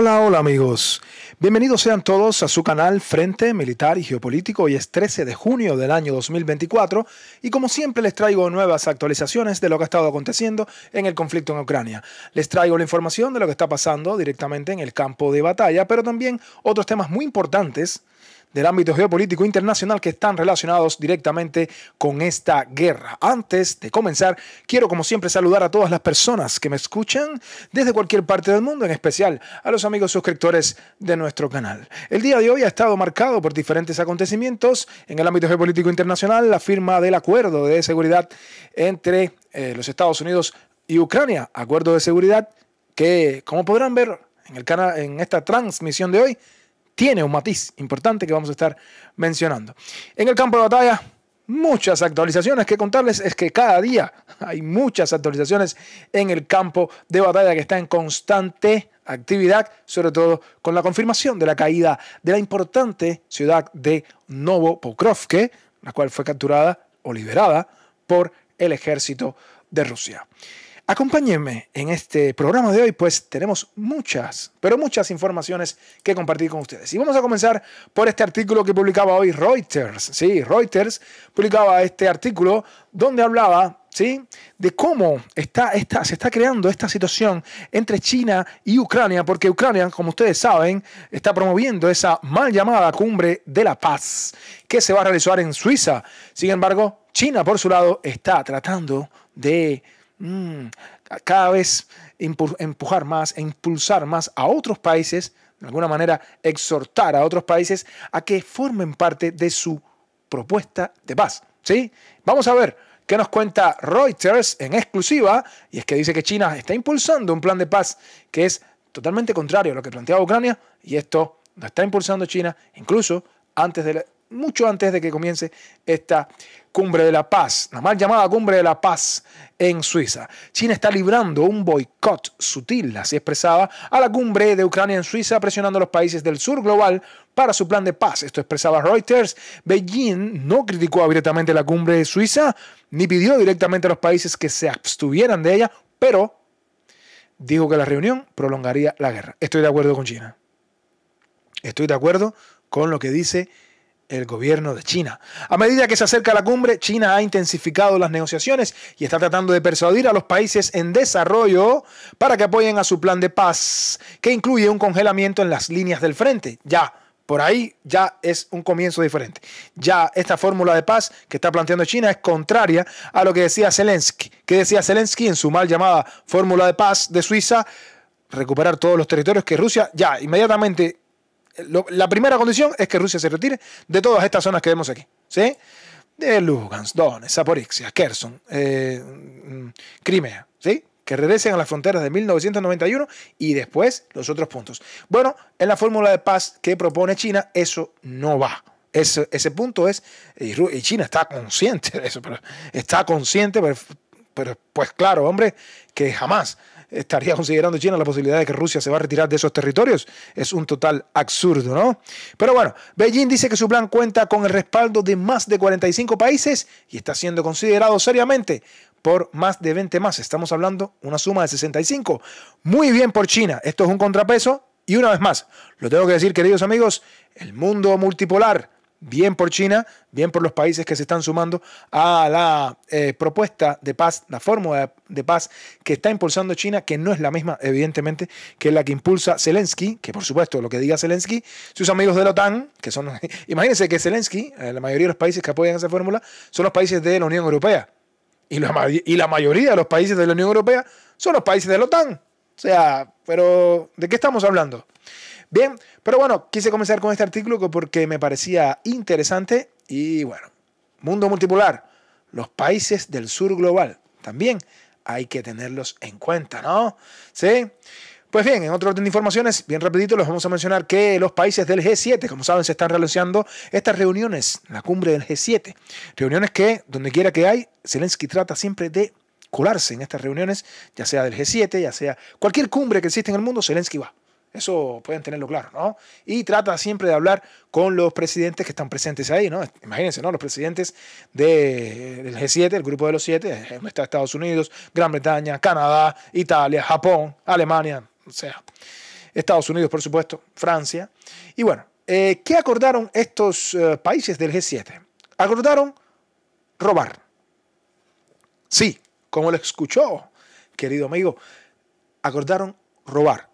Hola, hola amigos. Bienvenidos sean todos a su canal Frente Militar y Geopolítico. Hoy es 13 de junio del año 2024 y como siempre les traigo nuevas actualizaciones de lo que ha estado aconteciendo en el conflicto en Ucrania. Les traigo la información de lo que está pasando directamente en el campo de batalla, pero también otros temas muy importantes del ámbito geopolítico internacional que están relacionados directamente con esta guerra. Antes de comenzar, quiero como siempre saludar a todas las personas que me escuchan desde cualquier parte del mundo, en especial a los amigos suscriptores de nuestro canal. El día de hoy ha estado marcado por diferentes acontecimientos en el ámbito geopolítico internacional, la firma del acuerdo de seguridad entre eh, los Estados Unidos y Ucrania, acuerdo de seguridad que, como podrán ver en, el en esta transmisión de hoy, tiene un matiz importante que vamos a estar mencionando. En el campo de batalla, muchas actualizaciones que contarles. Es que cada día hay muchas actualizaciones en el campo de batalla que está en constante actividad, sobre todo con la confirmación de la caída de la importante ciudad de Novopokrovke, la cual fue capturada o liberada por el ejército de Rusia. Acompáñenme en este programa de hoy, pues tenemos muchas, pero muchas informaciones que compartir con ustedes. Y vamos a comenzar por este artículo que publicaba hoy Reuters. Sí, Reuters publicaba este artículo donde hablaba, ¿sí? De cómo está, se está creando esta situación entre China y Ucrania, porque Ucrania, como ustedes saben, está promoviendo esa mal llamada cumbre de la paz que se va a realizar en Suiza. Sin embargo, China, por su lado, está tratando de Mm, cada vez empujar más e impulsar más a otros países, de alguna manera exhortar a otros países a que formen parte de su propuesta de paz. ¿sí? Vamos a ver qué nos cuenta Reuters en exclusiva, y es que dice que China está impulsando un plan de paz que es totalmente contrario a lo que planteaba Ucrania, y esto lo está impulsando China incluso antes de mucho antes de que comience esta Cumbre de la Paz, la mal llamada Cumbre de la Paz en Suiza. China está librando un boicot sutil, así expresaba, a la cumbre de Ucrania en Suiza, presionando a los países del sur global para su plan de paz. Esto expresaba Reuters. Beijing no criticó abiertamente la cumbre de Suiza, ni pidió directamente a los países que se abstuvieran de ella, pero dijo que la reunión prolongaría la guerra. Estoy de acuerdo con China. Estoy de acuerdo con lo que dice el gobierno de China. A medida que se acerca la cumbre, China ha intensificado las negociaciones y está tratando de persuadir a los países en desarrollo para que apoyen a su plan de paz, que incluye un congelamiento en las líneas del frente. Ya, por ahí ya es un comienzo diferente. Ya esta fórmula de paz que está planteando China es contraria a lo que decía Zelensky. que decía Zelensky en su mal llamada fórmula de paz de Suiza? Recuperar todos los territorios que Rusia ya inmediatamente la primera condición es que Rusia se retire de todas estas zonas que vemos aquí. ¿Sí? De Lugansk, Donetsk, Zaporizhia, Kherson, eh, mm, Crimea. ¿Sí? que regresen a las fronteras de 1991 y después los otros puntos. Bueno, en la fórmula de paz que propone China, eso no va. Ese, punto es, y China está consciente de eso, pero está consciente, pero pues claro, hombre, que jamás estaría considerando China la posibilidad de que Rusia se va a retirar de esos territorios. Es un total absurdo, ¿no? Pero bueno, Beijing dice que su plan cuenta con el respaldo de más de 45 países y está siendo considerado seriamente por más de 20 más. Estamos hablando una suma de 65. Muy bien por China. Esto es un contrapeso. Y una vez más, lo tengo que decir, queridos amigos, el mundo multipolar Bien por China, bien por los países que se están sumando a la eh, propuesta de paz, la fórmula de paz que está impulsando China, que no es la misma, evidentemente, que la que impulsa Zelensky, que por supuesto lo que diga Zelensky, sus amigos de la OTAN, que son... Imagínense que Zelensky, eh, la mayoría de los países que apoyan esa fórmula, son los países de la Unión Europea. Y la, y la mayoría de los países de la Unión Europea son los países de la OTAN. O sea, pero ¿de qué estamos hablando? Bien, pero bueno, quise comenzar con este artículo porque me parecía interesante y bueno, mundo multipolar, los países del sur global también hay que tenerlos en cuenta, ¿no? Sí. Pues bien, en otro orden de informaciones, bien rapidito, les vamos a mencionar que los países del G7, como saben, se están realizando estas reuniones, la cumbre del G7. Reuniones que, donde quiera que hay, Zelensky trata siempre de colarse en estas reuniones, ya sea del G7, ya sea cualquier cumbre que existe en el mundo, Zelensky va. Eso pueden tenerlo claro, ¿no? Y trata siempre de hablar con los presidentes que están presentes ahí, ¿no? Imagínense, ¿no? Los presidentes eh, del G7, el grupo de los siete, eh, está Estados Unidos, Gran Bretaña, Canadá, Italia, Japón, Alemania, o sea, Estados Unidos, por supuesto, Francia. Y bueno, eh, ¿qué acordaron estos países del G7? Acordaron robar. Sí, como lo escuchó, querido amigo, acordaron robar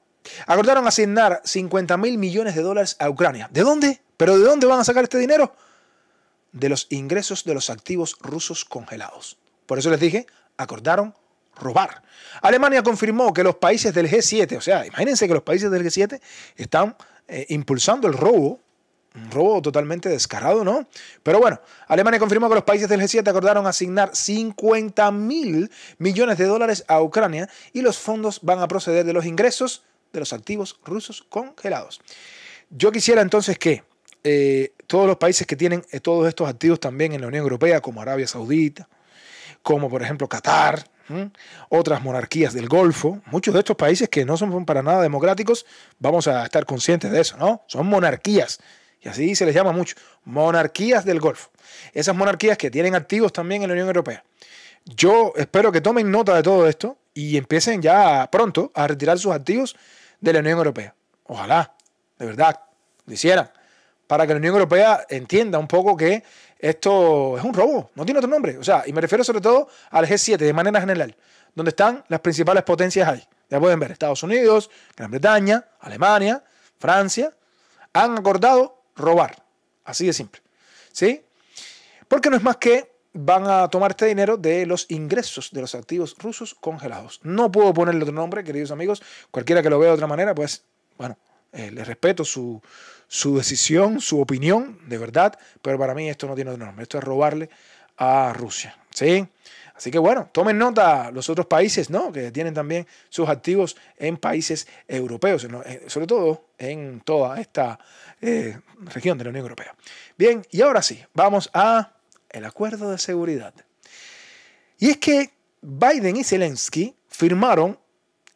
Acordaron asignar 50 mil millones de dólares a Ucrania. ¿De dónde? ¿Pero de dónde van a sacar este dinero? De los ingresos de los activos rusos congelados. Por eso les dije, acordaron robar. Alemania confirmó que los países del G7, o sea, imagínense que los países del G7 están eh, impulsando el robo un robo totalmente descarado, ¿no? Pero bueno, Alemania confirmó que los países del G7 acordaron asignar 50 mil millones de dólares a Ucrania y los fondos van a proceder de los ingresos de los activos rusos congelados. Yo quisiera entonces que eh, todos los países que tienen eh, todos estos activos también en la Unión Europea, como Arabia Saudita, como por ejemplo Qatar, otras monarquías del Golfo, muchos de estos países que no son para nada democráticos, vamos a estar conscientes de eso, ¿no? Son monarquías. Y así se les llama mucho, monarquías del Golfo. Esas monarquías que tienen activos también en la Unión Europea. Yo espero que tomen nota de todo esto, y empiecen ya pronto a retirar sus activos de la Unión Europea. Ojalá, de verdad, lo hicieran. Para que la Unión Europea entienda un poco que esto es un robo, no tiene otro nombre. O sea, y me refiero sobre todo al G7 de manera general, donde están las principales potencias ahí. Ya pueden ver, Estados Unidos, Gran Bretaña, Alemania, Francia, han acordado robar. Así de simple. ¿Sí? Porque no es más que van a tomar este dinero de los ingresos de los activos rusos congelados. No puedo ponerle otro nombre, queridos amigos. Cualquiera que lo vea de otra manera, pues, bueno, eh, les respeto su, decisión, su opinión, de verdad, pero para mí esto no tiene otro nombre. Esto es robarle a Rusia. ¿Sí? Así que bueno, tomen nota los otros países, ¿no? Que tienen también sus activos en países europeos, eh, sobre todo en toda esta eh, región de la Unión Europea. Bien, y ahora sí, vamos a el acuerdo de seguridad. Y es que Biden y Zelensky firmaron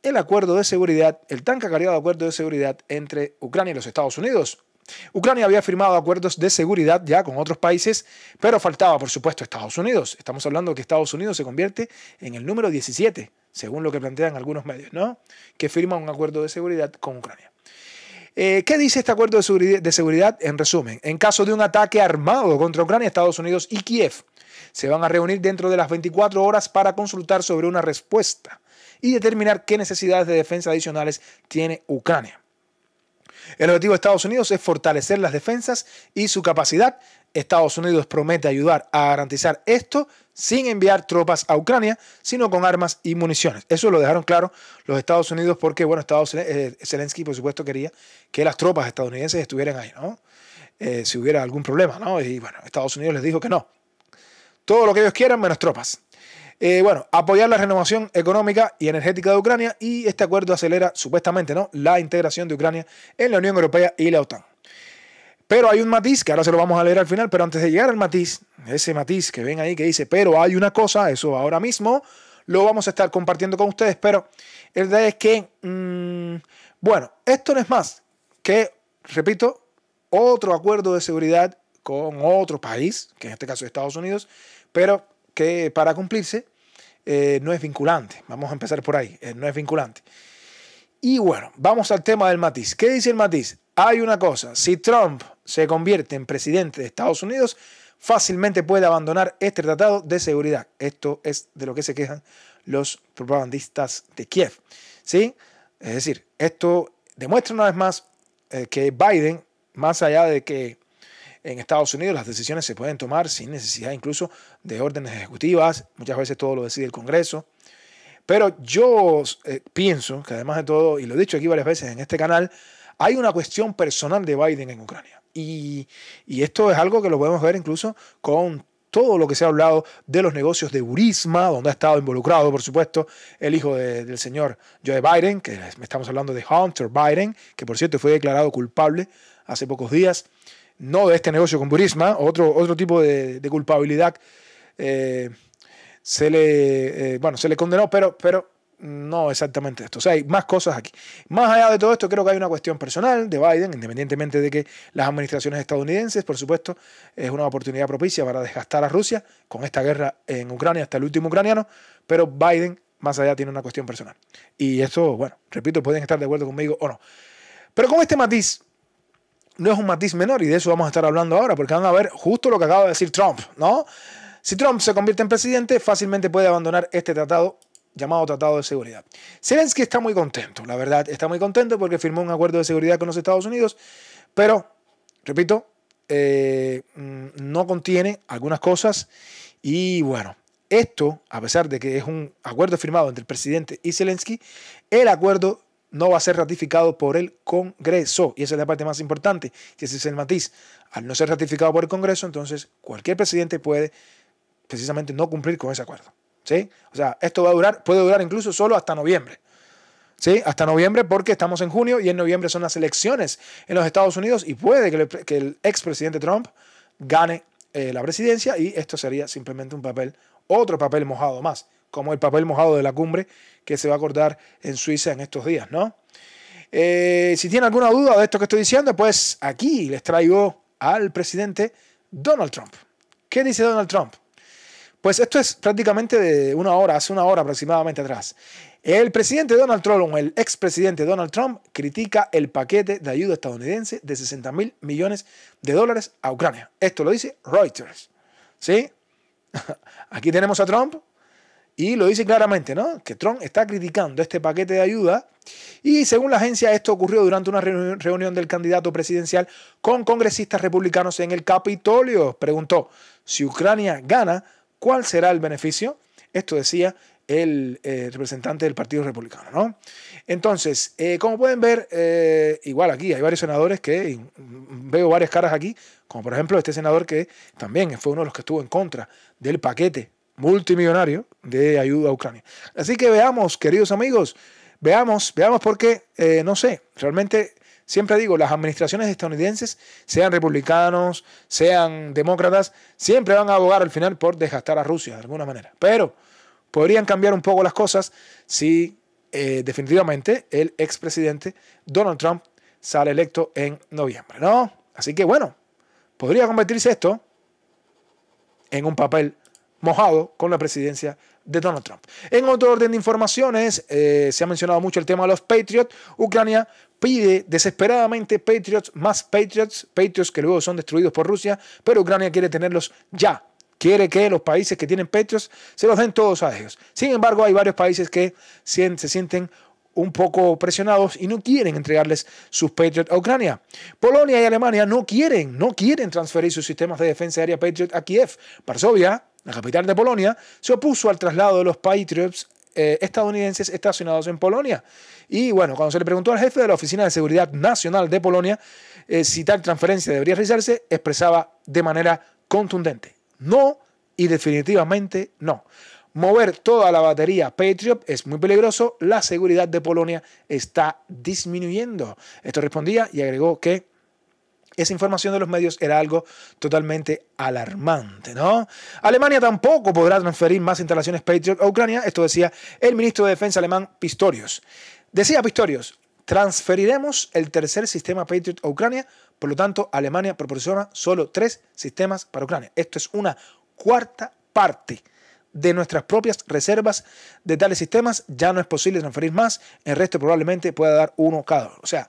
el acuerdo de seguridad, el tan cacareado acuerdo de seguridad entre Ucrania y los Estados Unidos. Ucrania había firmado acuerdos de seguridad ya con otros países, pero faltaba, por supuesto, Estados Unidos. Estamos hablando que Estados Unidos se convierte en el número 17, según lo que plantean algunos medios, ¿no? Que firma un acuerdo de seguridad con Ucrania. Eh, ¿Qué dice este acuerdo de seguridad, de seguridad? En resumen, en caso de un ataque armado contra Ucrania, Estados Unidos y Kiev se van a reunir dentro de las 24 horas para consultar sobre una respuesta y determinar qué necesidades de defensa adicionales tiene Ucrania. El objetivo de Estados Unidos es fortalecer las defensas y su capacidad. Estados Unidos promete ayudar a garantizar esto sin enviar tropas a Ucrania, sino con armas y municiones. Eso lo dejaron claro los Estados Unidos porque, bueno, Estados, eh, Zelensky por supuesto quería que las tropas estadounidenses estuvieran ahí, ¿no? Eh, si hubiera algún problema, ¿no? Y bueno, Estados Unidos les dijo que no. Todo lo que ellos quieran menos tropas. Eh, bueno, apoyar la renovación económica y energética de Ucrania y este acuerdo acelera supuestamente ¿no? la integración de Ucrania en la Unión Europea y la OTAN. Pero hay un matiz, que ahora se lo vamos a leer al final, pero antes de llegar al matiz, ese matiz que ven ahí que dice, pero hay una cosa, eso ahora mismo lo vamos a estar compartiendo con ustedes, pero el detalle es que, mm, bueno, esto no es más que, repito, otro acuerdo de seguridad con otro país, que en este caso es Estados Unidos, pero que para cumplirse eh, no es vinculante. Vamos a empezar por ahí, eh, no es vinculante. Y bueno, vamos al tema del matiz. ¿Qué dice el matiz? Hay una cosa, si Trump se convierte en presidente de Estados Unidos, fácilmente puede abandonar este tratado de seguridad. Esto es de lo que se quejan los propagandistas de Kiev. ¿Sí? Es decir, esto demuestra una vez más eh, que Biden, más allá de que en Estados Unidos las decisiones se pueden tomar sin necesidad incluso de órdenes ejecutivas, muchas veces todo lo decide el Congreso, pero yo eh, pienso que además de todo, y lo he dicho aquí varias veces en este canal, hay una cuestión personal de Biden en Ucrania. Y, esto es algo que lo podemos ver incluso con todo lo que se ha hablado de los negocios de Burisma, donde ha estado involucrado, por supuesto, el hijo del señor Joe Biden, que estamos hablando de Hunter Biden, que por cierto fue declarado culpable hace pocos días, no de este negocio con Burisma, otro, otro tipo de, culpabilidad eh, se, le, eh, bueno, se le condenó, pero, pero no exactamente esto. O sea, hay más cosas aquí. Más allá de todo esto, creo que hay una cuestión personal de Biden, independientemente de que las administraciones estadounidenses, por supuesto, es una oportunidad propicia para desgastar a Rusia con esta guerra en Ucrania hasta el último ucraniano, pero Biden, más allá, tiene una cuestión personal. Y esto, bueno, repito, pueden estar de acuerdo conmigo o no. Pero con este matiz, no es un matiz menor y de eso vamos a estar hablando ahora, porque van a ver justo lo que acaba de decir Trump, ¿no? Si Trump se convierte en presidente, fácilmente puede abandonar este tratado llamado Tratado de Seguridad. Zelensky está muy contento, la verdad, está muy contento porque firmó un acuerdo de seguridad con los Estados Unidos, pero, repito, eh, mm, no contiene algunas cosas y bueno, esto, a pesar de que es un acuerdo firmado entre el presidente y Zelensky, el acuerdo no va a ser ratificado por el Congreso. Y esa es la parte más importante, que ese es el matiz. Al no ser ratificado por el Congreso, entonces cualquier presidente puede precisamente no cumplir con ese acuerdo. O sea, esto va a durar, puede durar incluso solo hasta noviembre. ¿Sí? Hasta noviembre porque estamos en junio y en noviembre son las elecciones en los Estados Unidos y puede que, el expresidente Trump gane eh, la presidencia y esto sería simplemente un papel, otro papel mojado más, como el papel mojado de la cumbre que se va a acordar en Suiza en estos días, ¿no? Eh, si tienen alguna duda de esto que estoy diciendo, pues aquí les traigo al presidente Donald Trump. ¿Qué dice Donald Trump? Pues esto es prácticamente de una hora, hace una hora aproximadamente atrás. El presidente Donald Trump, el expresidente Donald Trump, critica el paquete de ayuda estadounidense de 60 mil millones de dólares a Ucrania. Esto lo dice Reuters. ¿Sí? Aquí tenemos a Trump y lo dice claramente, ¿no? Que Trump está criticando este paquete de ayuda y según la agencia esto ocurrió durante una reunión del candidato presidencial con congresistas republicanos en el Capitolio. Preguntó, si Ucrania gana, ¿Cuál será el beneficio? Esto decía el eh, representante del Partido Republicano, ¿no? Entonces, eh, como pueden ver, eh, igual aquí hay varios senadores que veo varias caras aquí, como por ejemplo este senador que también fue uno de los que estuvo en contra del paquete multimillonario de ayuda a Ucrania. Así que veamos, queridos amigos, veamos, veamos porque, no sé, realmente Siempre digo, las administraciones estadounidenses, sean republicanos, sean demócratas, siempre van a abogar al final por desgastar a Rusia de alguna manera. Pero podrían cambiar un poco las cosas si eh, definitivamente el expresidente Donald Trump sale electo en noviembre, ¿no? Así que bueno, podría convertirse esto en un papel mojado con la presidencia de Donald Trump. En otro orden de informaciones, eh, se ha mencionado mucho el tema de los Patriots, Ucrania pide desesperadamente Patriots, más Patriots, Patriots que luego son destruidos por Rusia, pero Ucrania quiere tenerlos ya. Quiere que los países que tienen Patriots se los den todos a ellos. Sin embargo, hay varios países que se sienten un poco presionados y no quieren entregarles sus Patriots a Ucrania. Polonia y Alemania no quieren, no quieren transferir sus sistemas de defensa aérea Patriot a Kiev. Varsovia, la capital de Polonia, se opuso al traslado de los Patriots eh, estadounidenses estacionados en Polonia. Y bueno, cuando se le preguntó al jefe de la Oficina de Seguridad Nacional de Polonia eh, si tal transferencia debería realizarse, expresaba de manera contundente, no y definitivamente no. Mover toda la batería Patriot es muy peligroso, la seguridad de Polonia está disminuyendo. Esto respondía y agregó que esa información de los medios era algo totalmente alarmante, ¿no? Alemania tampoco podrá transferir más instalaciones Patriot a Ucrania, esto decía el ministro de Defensa alemán Pistorius. Decía Pistorius, transferiremos el tercer sistema Patriot a Ucrania, por lo tanto Alemania proporciona solo tres sistemas para Ucrania. Esto es una cuarta parte de nuestras propias reservas de tales sistemas, ya no es posible transferir más, el resto probablemente pueda dar uno cada. O sea,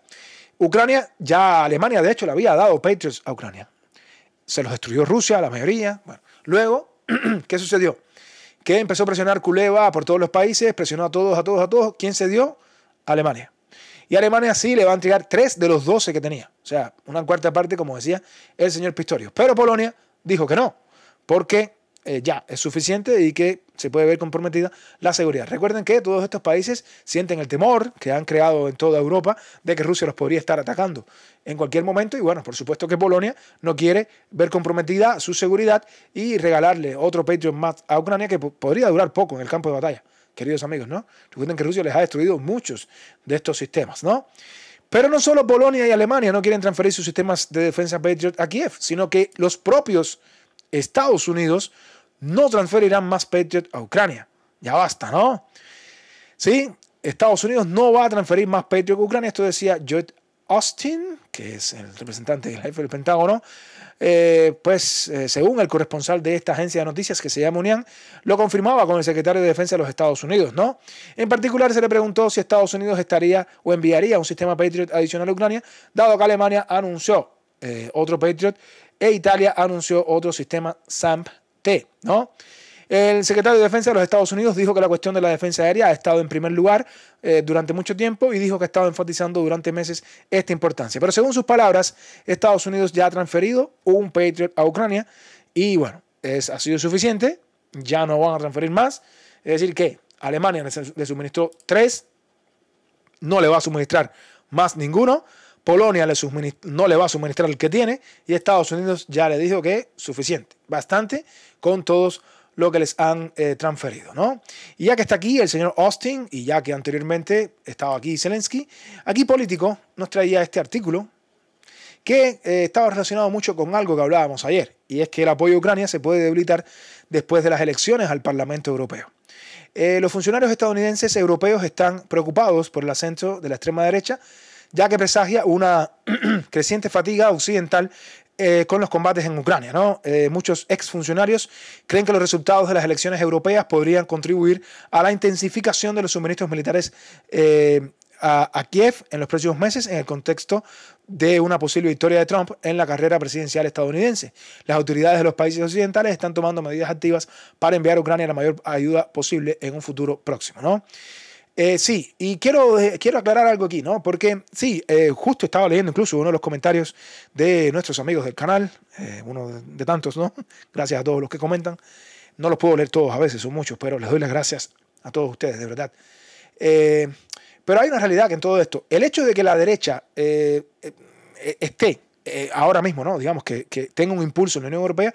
Ucrania, ya Alemania de hecho le había dado Patriots a Ucrania. Se los destruyó Rusia, la mayoría. luego, ¿qué sucedió? Que empezó a presionar Kuleva por todos los países, presionó a todos, a todos, a todos. ¿Quién se dio? Alemania. Y Alemania sí le va a entregar tres de los doce que tenía. O sea, una cuarta parte, como decía el señor Pistorio. Pero Polonia dijo que no, porque eh, ya es suficiente y que se puede ver comprometida la seguridad. Recuerden que todos estos países sienten el temor que han creado en toda Europa de que Rusia los podría estar atacando en cualquier momento y bueno, por supuesto que Polonia no quiere ver comprometida su seguridad y regalarle otro Patriot más a Ucrania que podría durar poco en el campo de batalla, queridos amigos, ¿no? Recuerden que Rusia les ha destruido muchos de estos sistemas, ¿no? Pero no solo Polonia y Alemania no quieren transferir sus sistemas de defensa Patriot a Kiev, sino que los propios Estados Unidos no transferirán más Patriot a Ucrania. Ya basta, ¿no? Sí, Estados Unidos no va a transferir más Patriot a Ucrania. Esto decía Joe Austin, que es el representante del del Pentágono, eh, pues eh, según el corresponsal de esta agencia de noticias que se llama Unión, lo confirmaba con el secretario de Defensa de los Estados Unidos, ¿no? En particular se le preguntó si Estados Unidos estaría o enviaría un sistema Patriot adicional a Ucrania, dado que Alemania anunció eh, otro Patriot e Italia anunció otro sistema SAMP-T, ¿no? El secretario de Defensa de los Estados Unidos dijo que la cuestión de la defensa aérea ha estado en primer lugar eh, durante mucho tiempo y dijo que ha estado enfatizando durante meses esta importancia. Pero según sus palabras, Estados Unidos ya ha transferido un Patriot a Ucrania y bueno, es, ha sido suficiente, ya no van a transferir más. Es decir, que Alemania le suministró tres, no le va a suministrar más ninguno. Polonia no le va a suministrar el que tiene y Estados Unidos ya le dijo que es suficiente, bastante con todos lo que les han eh, transferido, ¿no? Y ya que está aquí el señor Austin y ya que anteriormente estaba aquí Zelensky, aquí Político nos traía este artículo que eh, estaba relacionado mucho con algo que hablábamos ayer, y es que el apoyo a Ucrania se puede debilitar después de las elecciones al Parlamento Europeo. Eh, los funcionarios estadounidenses europeos están preocupados por el ascenso de la extrema derecha ya que presagia una creciente fatiga occidental eh, con los combates en Ucrania. ¿no? Eh, muchos exfuncionarios creen que los resultados de las elecciones europeas podrían contribuir a la intensificación de los suministros militares eh, a, Kiev en los próximos meses en el contexto de una posible victoria de Trump en la carrera presidencial estadounidense. Las autoridades de los países occidentales están tomando medidas activas para enviar a Ucrania la mayor ayuda posible en un futuro próximo. Eh, sí, y quiero, eh, quiero aclarar algo aquí, ¿no? Porque sí, eh, justo estaba leyendo incluso uno de los comentarios de nuestros amigos del canal, uno de, tantos, ¿no? Gracias a todos los que comentan. No los puedo leer todos, a veces son muchos, pero les doy las gracias a todos ustedes, de verdad. pero hay una realidad que en todo esto, el hecho de que la derecha esté ahora mismo, ¿no? Digamos que, que tenga un impulso en la Unión Europea,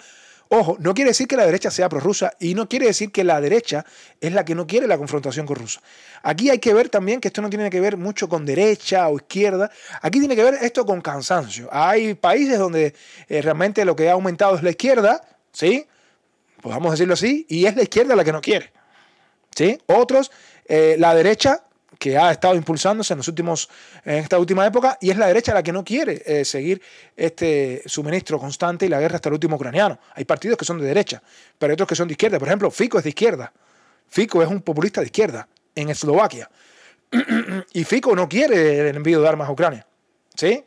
Ojo, no quiere decir que la derecha sea prorrusa y no quiere decir que la derecha es la que no quiere la confrontación con Rusia. Aquí hay que ver también que esto no tiene que ver mucho con derecha o izquierda. Aquí tiene que ver esto con cansancio. Hay países donde eh, realmente lo que ha aumentado es la izquierda, ¿sí? Podemos decirlo así, y es la izquierda la que no quiere. ¿Sí? Otros, eh, la derecha que ha estado impulsándose en, los últimos, en esta última época y es la derecha la que no quiere eh, seguir este suministro constante y la guerra hasta el último ucraniano. Hay partidos que son de derecha, pero hay otros que son de izquierda. Por ejemplo, Fico es de izquierda. Fico es un populista de izquierda en Eslovaquia. y Fico no quiere el envío de armas a Ucrania. ¿Sí?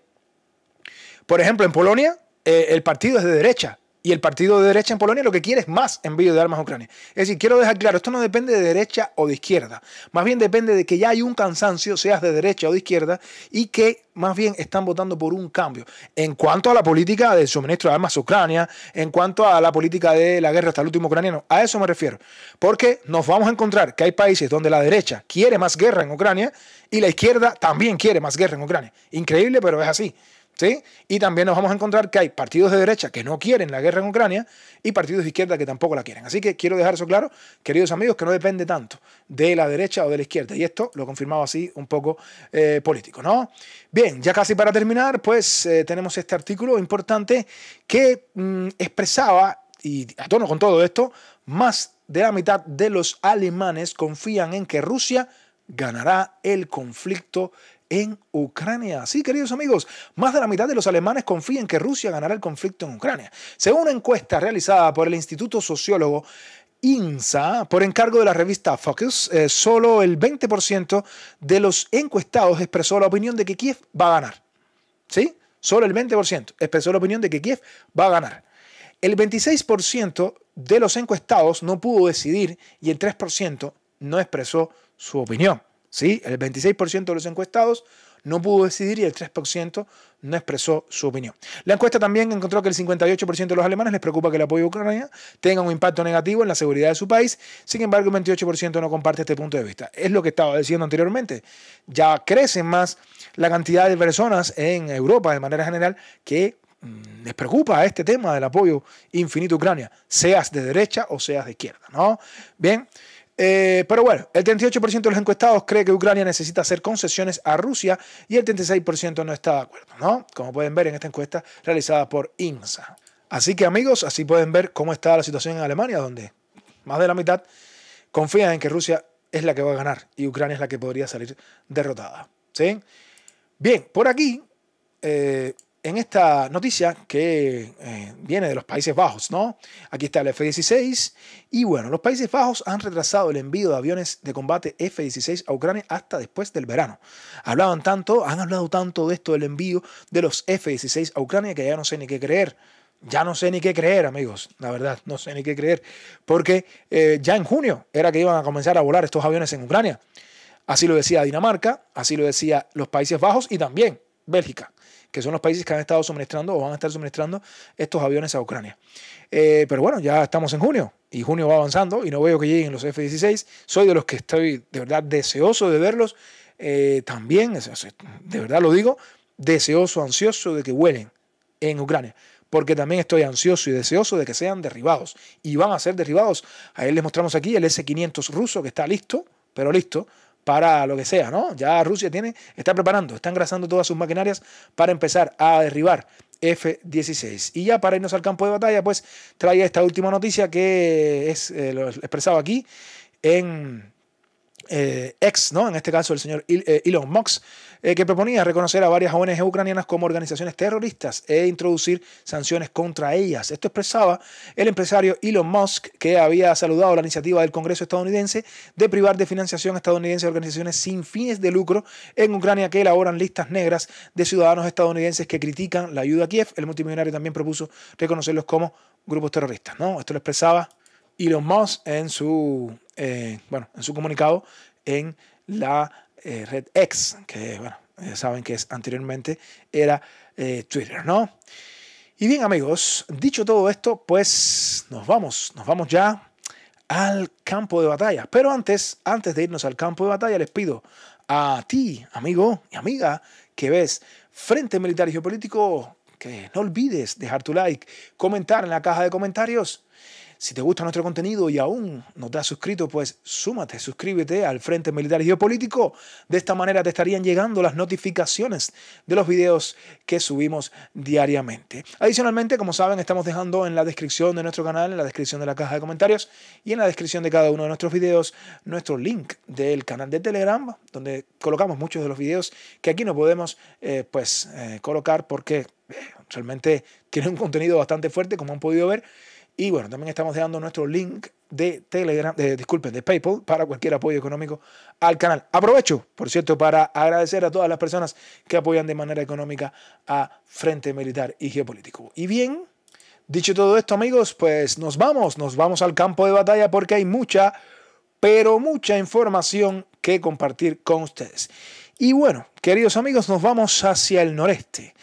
Por ejemplo, en Polonia eh, el partido es de derecha, y el partido de derecha en Polonia lo que quiere es más envío de armas a Ucrania. Es decir, quiero dejar claro, esto no depende de derecha o de izquierda. Más bien depende de que ya hay un cansancio, seas de derecha o de izquierda, y que más bien están votando por un cambio. En cuanto a la política del suministro de armas a Ucrania, en cuanto a la política de la guerra hasta el último ucraniano, a eso me refiero. Porque nos vamos a encontrar que hay países donde la derecha quiere más guerra en Ucrania y la izquierda también quiere más guerra en Ucrania. Increíble, pero es así. Y también nos vamos a encontrar que hay partidos de derecha que no quieren la guerra en Ucrania y partidos de izquierda que tampoco la quieren. Así que quiero dejar eso claro, queridos amigos, que no depende tanto de la derecha o de la izquierda. Y esto lo confirmaba así un poco eh, político, ¿no? Bien, ya casi para terminar, pues eh, tenemos este artículo importante que mm, expresaba, y a tono con todo esto, más de la mitad de los alemanes confían en que Rusia ganará el conflicto en Ucrania. Sí, queridos amigos, más de la mitad de los alemanes confían que Rusia ganará el conflicto en Ucrania. Según una encuesta realizada por el Instituto Sociólogo INSA, por encargo de la revista Focus, eh, solo el 20% de los encuestados expresó la opinión de que Kiev va a ganar. ¿Sí? Solo el 20% expresó la opinión de que Kiev va a ganar. El 26% de los encuestados no pudo decidir y el 3% no expresó su opinión. El 26% de los encuestados no pudo decidir y el 3% no expresó su opinión. La encuesta también encontró que el 58% de los alemanes les preocupa que el apoyo a Ucrania tenga un impacto negativo en la seguridad de su país, sin embargo el 28% no comparte este punto de vista. Es lo que estaba diciendo anteriormente, ya crece más la cantidad de personas en Europa de manera general que mm, les preocupa este tema del apoyo infinito a Ucrania, seas de derecha o seas de izquierda, ¿no? Bien, eh, pero bueno, el 38% de los encuestados cree que Ucrania necesita hacer concesiones a Rusia y el 36% no está de acuerdo, ¿no? Como pueden ver en esta encuesta realizada por INSA. Así que amigos, así pueden ver cómo está la situación en Alemania, donde más de la mitad confían en que Rusia es la que va a ganar y Ucrania es la que podría salir derrotada. ¿sí? Bien, por aquí eh, en esta noticia que eh, viene de los Países Bajos, ¿no? Aquí está el F-16. Y bueno, los Países Bajos han retrasado el envío de aviones de combate F-16 a Ucrania hasta después del verano. Hablaban tanto, han hablado tanto de esto del envío de los F-16 a Ucrania que ya no sé ni qué creer. Ya no sé ni qué creer, amigos, la verdad, no sé ni qué creer. Porque eh, ya en junio era que iban a comenzar a volar estos aviones en Ucrania. Así lo decía Dinamarca, así lo decía los Países Bajos y también Bélgica que son los países que han estado suministrando o van a estar suministrando estos aviones a Ucrania. Eh, pero bueno, ya estamos en junio y junio va avanzando y no veo que lleguen los F-16. Soy de los que estoy de verdad deseoso de verlos. Eh, también, de verdad lo digo, deseoso, ansioso de que vuelen en Ucrania porque también estoy ansioso y deseoso de que sean derribados. Y van a ser derribados. a él les mostramos aquí el S-500 ruso que está listo, pero listo, para lo que sea, ¿no? Ya Rusia tiene, está preparando, está engrasando todas sus maquinarias para empezar a derribar F-16. Y ya para irnos al campo de batalla, pues trae esta última noticia que es, eh, expresado aquí en eh, ex, ¿no? en este caso el señor eh, Elon Musk, eh, que proponía reconocer a varias ONG ucranianas como organizaciones terroristas e introducir sanciones contra ellas. Esto expresaba el empresario Elon Musk, que había saludado la iniciativa del Congreso estadounidense de privar de financiación estadounidense a organizaciones sin fines de lucro en Ucrania que elaboran listas negras de ciudadanos estadounidenses que critican la ayuda a Kiev. El multimillonario también propuso reconocerlos como grupos terroristas. ¿no? Esto lo expresaba Elon Musk en su, eh, bueno, en su comunicado en la eh, red X, que bueno, saben que es, anteriormente era eh, Twitter, ¿no? Y bien amigos, dicho todo esto, pues nos vamos, nos vamos ya al campo de batalla. Pero antes, antes de irnos al campo de batalla, les pido a ti, amigo y amiga, que ves Frente Militar y Geopolítico, que no olvides dejar tu like, comentar en la caja de comentarios si te gusta nuestro contenido y aún no te has suscrito, pues súmate, suscríbete al Frente Militar y Geopolítico. De esta manera te estarían llegando las notificaciones de los videos que subimos diariamente. Adicionalmente, como saben, estamos dejando en la descripción de nuestro canal, en la descripción de la caja de comentarios y en la descripción de cada uno de nuestros videos, nuestro link del canal de Telegram, donde colocamos muchos de los videos que aquí no podemos eh, pues, eh, colocar porque eh, realmente tiene un contenido bastante fuerte, como han podido ver. Y bueno, también estamos dejando nuestro link de Telegram, de, eh, disculpen, de PayPal para cualquier apoyo económico al canal. Aprovecho, por cierto, para agradecer a todas las personas que apoyan de manera económica a Frente Militar y Geopolítico. Y bien, dicho todo esto, amigos, pues nos vamos, nos vamos al campo de batalla porque hay mucha, pero mucha información que compartir con ustedes. Y bueno, queridos amigos, nos vamos hacia el noreste.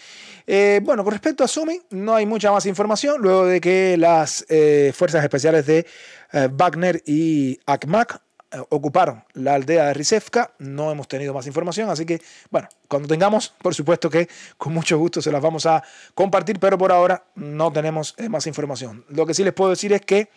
Eh, bueno, con respecto a Sumi, no hay mucha más información luego de que las eh, fuerzas especiales de eh, Wagner y Akmak ocuparon la aldea de Rizevka. No hemos tenido más información, así que, bueno, cuando tengamos, por supuesto que con mucho gusto se las vamos a compartir, pero por ahora no tenemos más información. Lo que sí les puedo decir es que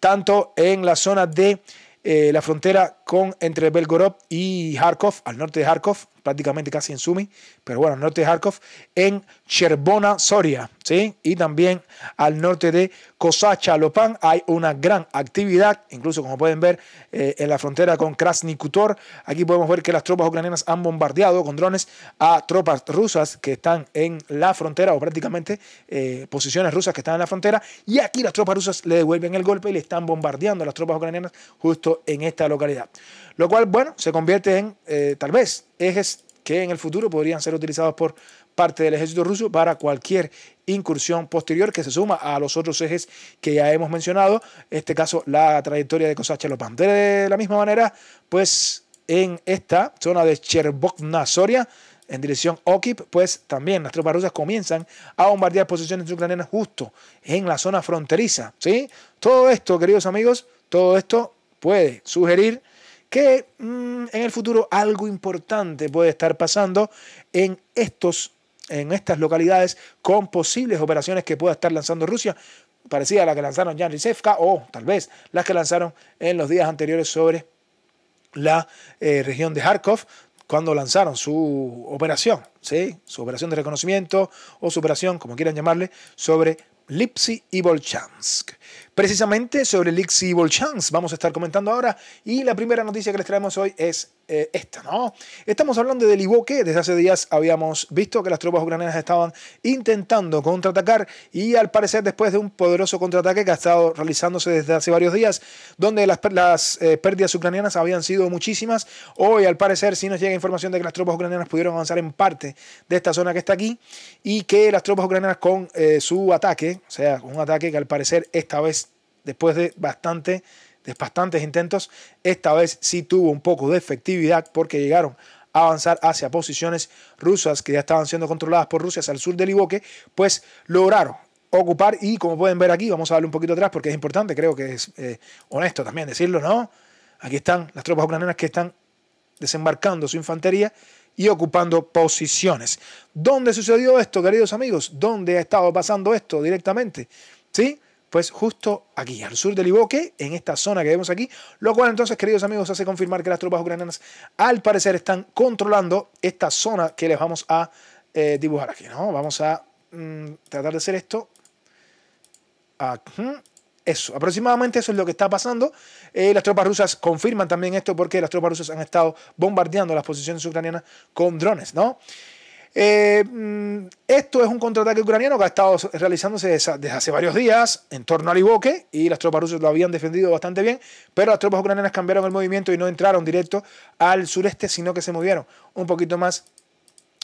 tanto en la zona de la frontera con, entre Belgorod y Kharkov, al norte de Kharkov, prácticamente casi en Sumi, pero bueno, al norte de Kharkov, en Cherbona, Soria, ¿sí? Y también al norte de Kosacha, hay una gran actividad, incluso como pueden ver eh, en la frontera con Krasnikutor, aquí podemos ver que las tropas ucranianas han bombardeado con drones a tropas rusas que están en la frontera, o prácticamente eh, posiciones rusas que están en la frontera, y aquí las tropas rusas le devuelven el golpe y le están bombardeando a las tropas ucranianas justo en esta localidad. Lo cual, bueno, se convierte en eh, tal vez ejes que en el futuro podrían ser utilizados por parte del ejército ruso para cualquier incursión posterior que se suma a los otros ejes que ya hemos mencionado, en este caso la trayectoria de lo Lopan. De la misma manera, pues en esta zona de Cherbokna, Soria, en dirección Okip, pues también las tropas rusas comienzan a bombardear posiciones ucranianas justo en la zona fronteriza, ¿sí? Todo esto, queridos amigos, todo esto puede sugerir que mm, en el futuro algo importante puede estar pasando en estos en estas localidades con posibles operaciones que pueda estar lanzando Rusia, parecida a la que lanzaron Jan o tal vez las que lanzaron en los días anteriores sobre la eh, región de Kharkov cuando lanzaron su operación, ¿sí? su operación de reconocimiento o su operación, como quieran llamarle, sobre Lipsi y Volchansk precisamente sobre el Chance. Vamos a estar comentando ahora. Y la primera noticia que les traemos hoy es eh, esta, ¿no? Estamos hablando del que Desde hace días habíamos visto que las tropas ucranianas estaban intentando contraatacar y al parecer después de un poderoso contraataque que ha estado realizándose desde hace varios días, donde las, eh, pérdidas ucranianas habían sido muchísimas, hoy al parecer sí nos llega información de que las tropas ucranianas pudieron avanzar en parte de esta zona que está aquí y que las tropas ucranianas con eh, su ataque, o sea, un ataque que al parecer esta vez después de bastante, de bastantes intentos. Esta vez sí tuvo un poco de efectividad porque llegaron a avanzar hacia posiciones rusas que ya estaban siendo controladas por Rusia Al sur del Iboque, pues lograron ocupar y como pueden ver aquí, vamos a darle un poquito atrás porque es importante, creo que es eh, honesto también decirlo, ¿no? Aquí están las tropas ucranianas que están desembarcando su infantería y ocupando posiciones. ¿Dónde sucedió esto, queridos amigos? ¿Dónde ha estado pasando esto directamente? ¿Sí? pues justo aquí, al sur del Ivoque, en esta zona que vemos aquí, lo cual entonces, queridos amigos, hace confirmar que las tropas ucranianas al parecer están controlando esta zona que les vamos a eh, dibujar aquí, ¿no? Vamos a mm, tratar de hacer esto. Eso, aproximadamente eso es lo que está pasando. Eh, las tropas rusas confirman también esto porque las tropas rusas han estado bombardeando las posiciones ucranianas con drones, ¿no? Eh, mm, esto es un contraataque ucraniano que ha estado realizándose desde hace varios días en torno al Iboque y las tropas rusas lo habían defendido bastante bien, pero las tropas ucranianas cambiaron el movimiento y no entraron directo al sureste, sino que se movieron un poquito más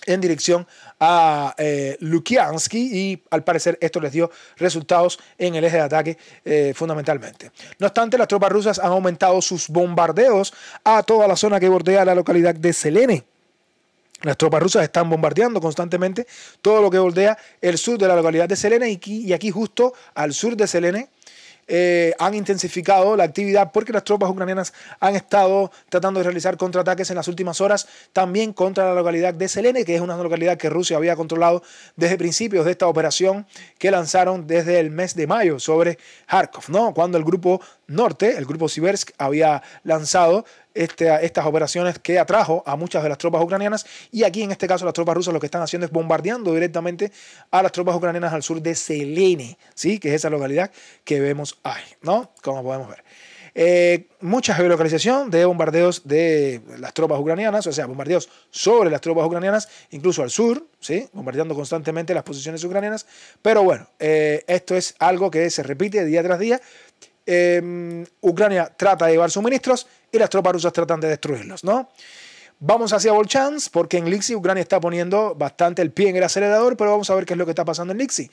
en dirección a eh, y al parecer esto les dio resultados en el eje de ataque eh, fundamentalmente. No obstante, las tropas rusas han aumentado sus bombardeos a toda la zona que bordea la localidad de Selene las tropas rusas están bombardeando constantemente todo lo que bordea el sur de la localidad de Selene y aquí, justo al sur de Selene. Eh, han intensificado la actividad porque las tropas ucranianas han estado tratando de realizar contraataques en las últimas horas, también contra la localidad de Selene, que es una localidad que Rusia había controlado desde principios de esta operación que lanzaron desde el mes de mayo sobre Kharkov, ¿no? cuando el grupo norte, el grupo Siversk, había lanzado este, estas operaciones que atrajo a muchas de las tropas ucranianas y aquí en este caso las tropas rusas lo que están haciendo es bombardeando directamente a las tropas ucranianas al sur de Selene, ¿sí? que es esa localidad que vemos ahí, ¿no? Como podemos ver. Eh, mucha geolocalización de bombardeos de las tropas ucranianas, o sea, bombardeos sobre las tropas ucranianas, incluso al sur, ¿sí? bombardeando constantemente las posiciones ucranianas. Pero bueno, eh, esto es algo que se repite día tras día. Eh, Ucrania trata de llevar suministros, y las tropas rusas tratan de destruirlos, ¿no? Vamos hacia Volchans, porque en Lixi Ucrania está poniendo bastante el pie en el acelerador, pero vamos a ver qué es lo que está pasando en Lixi.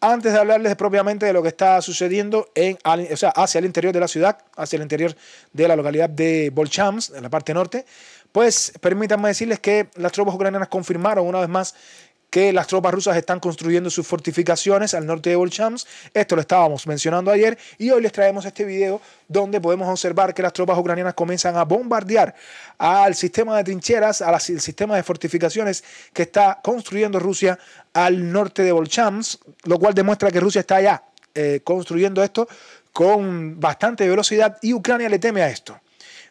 Antes de hablarles propiamente de lo que está sucediendo en, hacia el interior de la ciudad, hacia el interior de la localidad de Volchams, en la parte norte, pues permítanme decirles que las tropas ucranianas confirmaron una vez más que las tropas rusas están construyendo sus fortificaciones al norte de Volchams. Esto lo estábamos mencionando ayer y hoy les traemos este video donde podemos observar que las tropas ucranianas comienzan a bombardear al sistema de trincheras, al sistema de fortificaciones que está construyendo Rusia al norte de Volchams, lo cual demuestra que Rusia está ya eh, construyendo esto con bastante velocidad y Ucrania le teme a esto.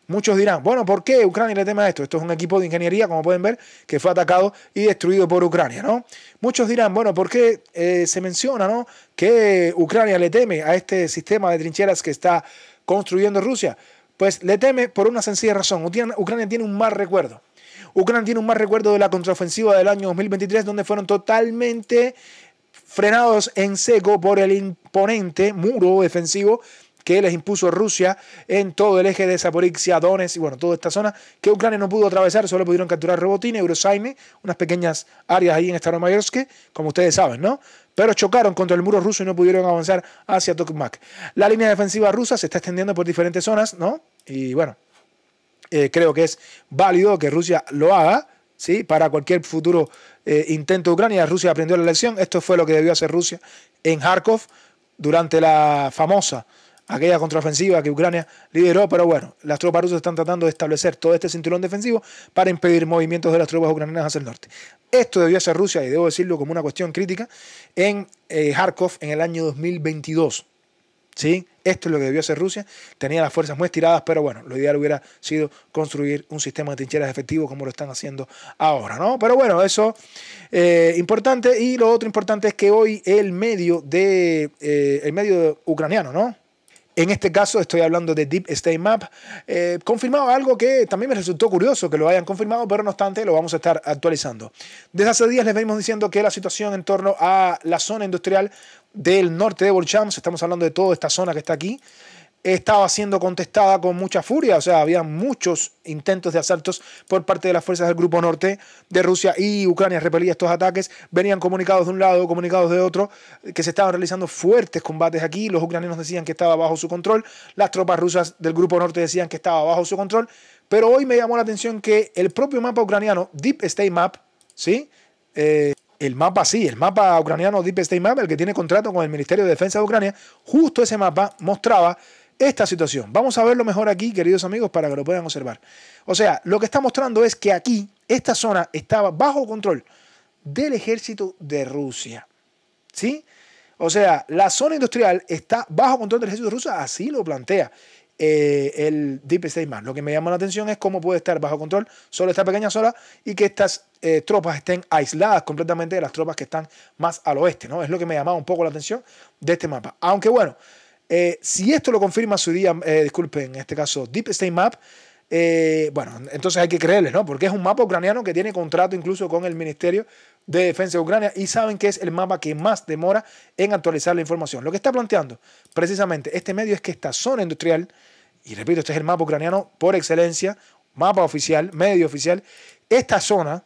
Muchos dirán, bueno, ¿por qué Ucrania le teme a esto? Esto es un equipo de ingeniería, como pueden ver, que fue atacado y destruido por Ucrania, ¿no? Muchos dirán, bueno, ¿por qué eh, se menciona, ¿no? Que Ucrania le teme a este sistema de trincheras que está construyendo Rusia. Pues le teme por una sencilla razón. Ucrania tiene un mal recuerdo. Ucrania tiene un mal recuerdo de la contraofensiva del año 2023, donde fueron totalmente frenados en seco por el imponente muro defensivo que les impuso Rusia en todo el eje de Zaporizhia, Donetsk y bueno, toda esta zona que Ucrania no pudo atravesar, solo pudieron capturar Robotina, Eurosaime, unas pequeñas áreas ahí en Staromayorsk, como ustedes saben, ¿no? pero chocaron contra el muro ruso y no pudieron avanzar hacia Tokmak. La línea defensiva rusa se está extendiendo por diferentes zonas, ¿no? Y bueno, eh, creo que es válido que Rusia lo haga, ¿sí? Para cualquier futuro eh, intento de Ucrania, Rusia aprendió la lección. Esto fue lo que debió hacer Rusia en Kharkov durante la famosa aquella contraofensiva que Ucrania lideró, pero bueno, las tropas rusas están tratando de establecer todo este cinturón defensivo para impedir movimientos de las tropas ucranianas hacia el norte. Esto debió hacer Rusia, y debo decirlo como una cuestión crítica, en eh, Kharkov en el año 2022. ¿Sí? Esto es lo que debió hacer Rusia. Tenía las fuerzas muy estiradas, pero bueno, lo ideal hubiera sido construir un sistema de trincheras efectivo como lo están haciendo ahora, ¿no? Pero bueno, eso es eh, importante. Y lo otro importante es que hoy el medio de eh, el medio ucraniano, ¿no? En este caso estoy hablando de Deep State Map. Eh, confirmado algo que también me resultó curioso que lo hayan confirmado, pero no obstante lo vamos a estar actualizando. Desde hace días les venimos diciendo que la situación en torno a la zona industrial del norte de Bolchams, estamos hablando de toda esta zona que está aquí, estaba siendo contestada con mucha furia, o sea, había muchos intentos de asaltos por parte de las fuerzas del Grupo Norte de Rusia y Ucrania repelía estos ataques, venían comunicados de un lado, comunicados de otro, que se estaban realizando fuertes combates aquí, los ucranianos decían que estaba bajo su control, las tropas rusas del Grupo Norte decían que estaba bajo su control, pero hoy me llamó la atención que el propio mapa ucraniano, Deep State Map, ¿sí? Eh, el mapa, sí, el mapa ucraniano Deep State Map, el que tiene contrato con el Ministerio de Defensa de Ucrania, justo ese mapa mostraba esta situación. Vamos a verlo mejor aquí, queridos amigos, para que lo puedan observar. O sea, lo que está mostrando es que aquí, esta zona estaba bajo control del ejército de Rusia. ¿Sí? O sea, la zona industrial está bajo control del ejército ruso, así lo plantea eh, el Deep State Lo que me llama la atención es cómo puede estar bajo control solo esta pequeña zona y que estas eh, tropas estén aisladas completamente de las tropas que están más al oeste, ¿no? Es lo que me llamaba un poco la atención de este mapa. Aunque bueno, eh, si esto lo confirma su día, disculpe eh, disculpen, en este caso Deep State Map, eh, bueno, entonces hay que creerles, ¿no? Porque es un mapa ucraniano que tiene contrato incluso con el Ministerio de Defensa de Ucrania y saben que es el mapa que más demora en actualizar la información. Lo que está planteando precisamente este medio es que esta zona industrial, y repito, este es el mapa ucraniano por excelencia, mapa oficial, medio oficial, esta zona,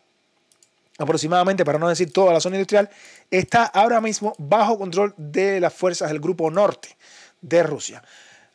aproximadamente, para no decir toda la zona industrial, está ahora mismo bajo control de las fuerzas del Grupo Norte de Rusia.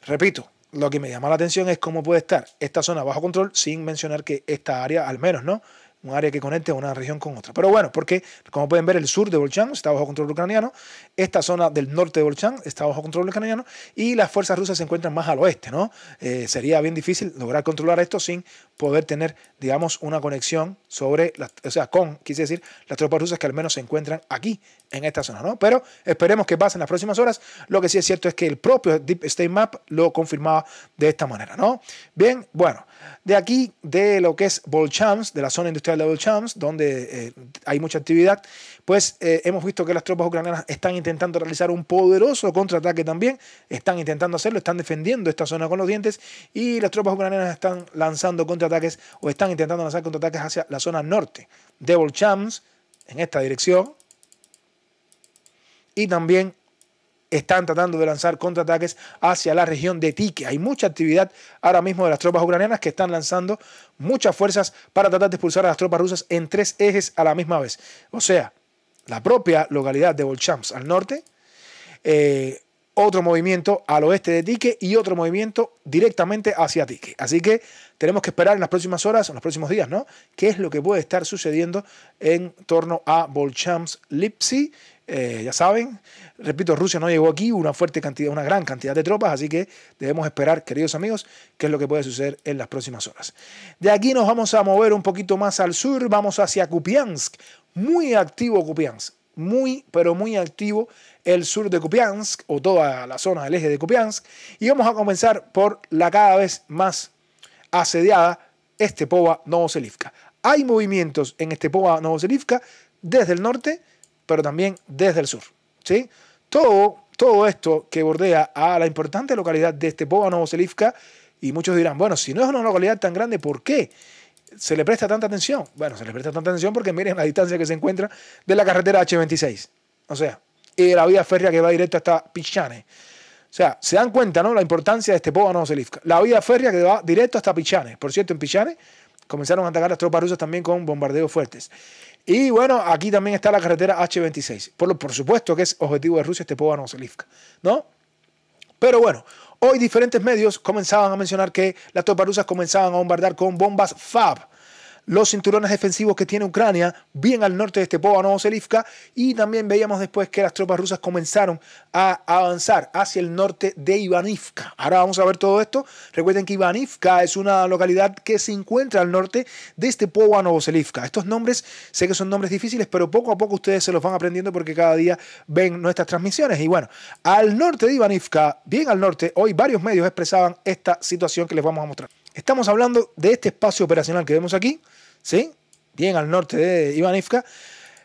Repito, lo que me llama la atención es cómo puede estar esta zona bajo control sin mencionar que esta área, al menos, ¿no? Un área que conecte una región con otra. Pero bueno, porque como pueden ver, el sur de Volchán está bajo control ucraniano, esta zona del norte de Volchán está bajo control ucraniano y las fuerzas rusas se encuentran más al oeste, ¿no? Eh, sería bien difícil lograr controlar esto sin poder tener, digamos, una conexión sobre, o sea, con, quise decir, las tropas rusas que al menos se encuentran aquí en esta zona, ¿no? Pero esperemos que pase en las próximas horas. Lo que sí es cierto es que el propio Deep State Map lo confirmaba de esta manera, ¿no? Bien, bueno, de aquí, de lo que es Volchams, de la zona industrial de Volchams, donde eh, hay mucha actividad, pues eh, hemos visto que las tropas ucranianas están intentando realizar un poderoso contraataque también, están intentando hacerlo, están defendiendo esta zona con los dientes y las tropas ucranianas están lanzando contraataques o están intentando lanzar contraataques hacia la zona norte de Volchams, en esta dirección, y también están tratando de lanzar contraataques hacia la región de Tique. Hay mucha actividad ahora mismo de las tropas ucranianas que están lanzando muchas fuerzas para tratar de expulsar a las tropas rusas en tres ejes a la misma vez. O sea, la propia localidad de Volchams al norte, eh, otro movimiento al oeste de Tique y otro movimiento directamente hacia Tique. Así que tenemos que esperar en las próximas horas, en los próximos días, ¿no? ¿Qué es lo que puede estar sucediendo en torno a Volchams Lipsi eh, ya saben. Repito, Rusia no llegó aquí, una fuerte cantidad, una gran cantidad de tropas, así que debemos esperar, queridos amigos, qué es lo que puede suceder en las próximas horas. De aquí nos vamos a mover un poquito más al sur, vamos hacia Kupiansk. Muy activo Kupiansk, muy, pero muy activo el sur de Kupiansk o toda la zona del eje de Kupiansk. Y vamos a comenzar por la cada vez más asediada Estepova Novoselivka. Hay movimientos en Estepova Novoselivka desde el norte pero también desde el sur. ¿sí? Todo, todo esto que bordea a la importante localidad de Estepova Novoselivka, y muchos dirán, bueno, si no es una localidad tan grande, ¿por qué? se le presta tanta atención? Bueno, se le presta tanta atención porque miren la distancia que se encuentra de la carretera H26. O sea, y de la vía férrea que va directo hasta Pichane. O sea, se dan cuenta, ¿no? La importancia de este Pobano La vía férrea que va directo hasta Pichane. Por cierto, en Pichane comenzaron a atacar las tropas rusas también con bombardeos fuertes. Y bueno, aquí también está la carretera H26. Por, lo, por supuesto que es objetivo de Rusia este de ¿no? Pero bueno, hoy diferentes medios comenzaban a mencionar que las tropas rusas comenzaban a bombardear con bombas FAB los cinturones defensivos que tiene Ucrania, bien al norte de este a Novoselivka y también veíamos después que las tropas rusas comenzaron a avanzar hacia el norte de Ivanivka. Ahora vamos a ver todo esto. Recuerden que Ivanivka es una localidad que se encuentra al norte de este a Novoselivka. Estos nombres, sé que son nombres difíciles, pero poco a poco ustedes se los van aprendiendo porque cada día ven nuestras transmisiones. Y bueno, al norte de Ivanivka, bien al norte, hoy varios medios expresaban esta situación que les vamos a mostrar. Estamos hablando de este espacio operacional que vemos aquí, ¿sí? Bien al norte de Ivanivka,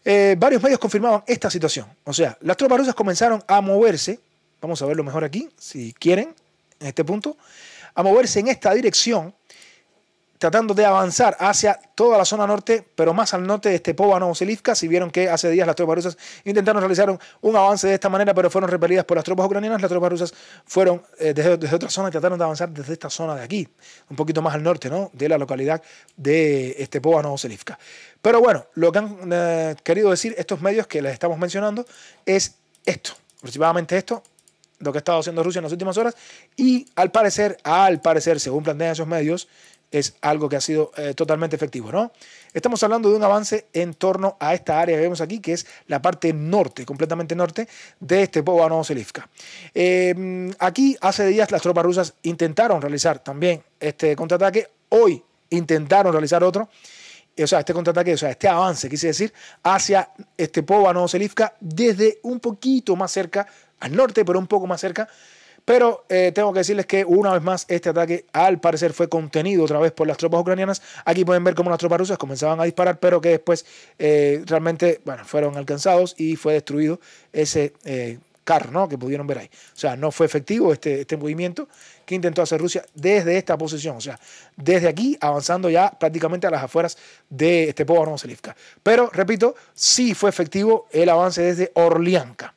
eh, varios medios confirmaban esta situación. O sea, las tropas rusas comenzaron a moverse, vamos a verlo mejor aquí, si quieren, en este punto, a moverse en esta dirección tratando de avanzar hacia toda la zona norte, pero más al norte de Estepova, Novoselivka. Si vieron que hace días las tropas rusas intentaron realizar un, avance de esta manera, pero fueron repelidas por las tropas ucranianas. Las tropas rusas fueron eh, desde, otra zona y trataron de avanzar desde esta zona de aquí, un poquito más al norte, ¿no? De la localidad de Estepova, Novoselivka. Pero bueno, lo que han eh, querido decir estos medios que les estamos mencionando es esto, aproximadamente esto, lo que ha estado haciendo Rusia en las últimas horas y al parecer, al parecer, según plantean esos medios, es algo que ha sido eh, totalmente efectivo, ¿no? Estamos hablando de un avance en torno a esta área que vemos aquí, que es la parte norte, completamente norte, de este Pobano Selivka. Eh, aquí hace días las tropas rusas intentaron realizar también este contraataque, hoy intentaron realizar otro, o sea, este contraataque, o sea, este avance, quise decir, hacia este Pobano Selivka desde un poquito más cerca al norte, pero un poco más cerca pero eh, tengo que decirles que una vez más este ataque al parecer fue contenido otra vez por las tropas ucranianas. Aquí pueden ver cómo las tropas rusas comenzaban a disparar, pero que después eh, realmente fueron alcanzados y fue destruido ese eh, carro ¿no? que pudieron ver ahí. O sea, no fue efectivo este, este, movimiento que intentó hacer Rusia desde esta posición. O sea, desde aquí avanzando ya prácticamente a las afueras de este pueblo Selivka. Pero, repito, sí fue efectivo el avance desde Orlianka.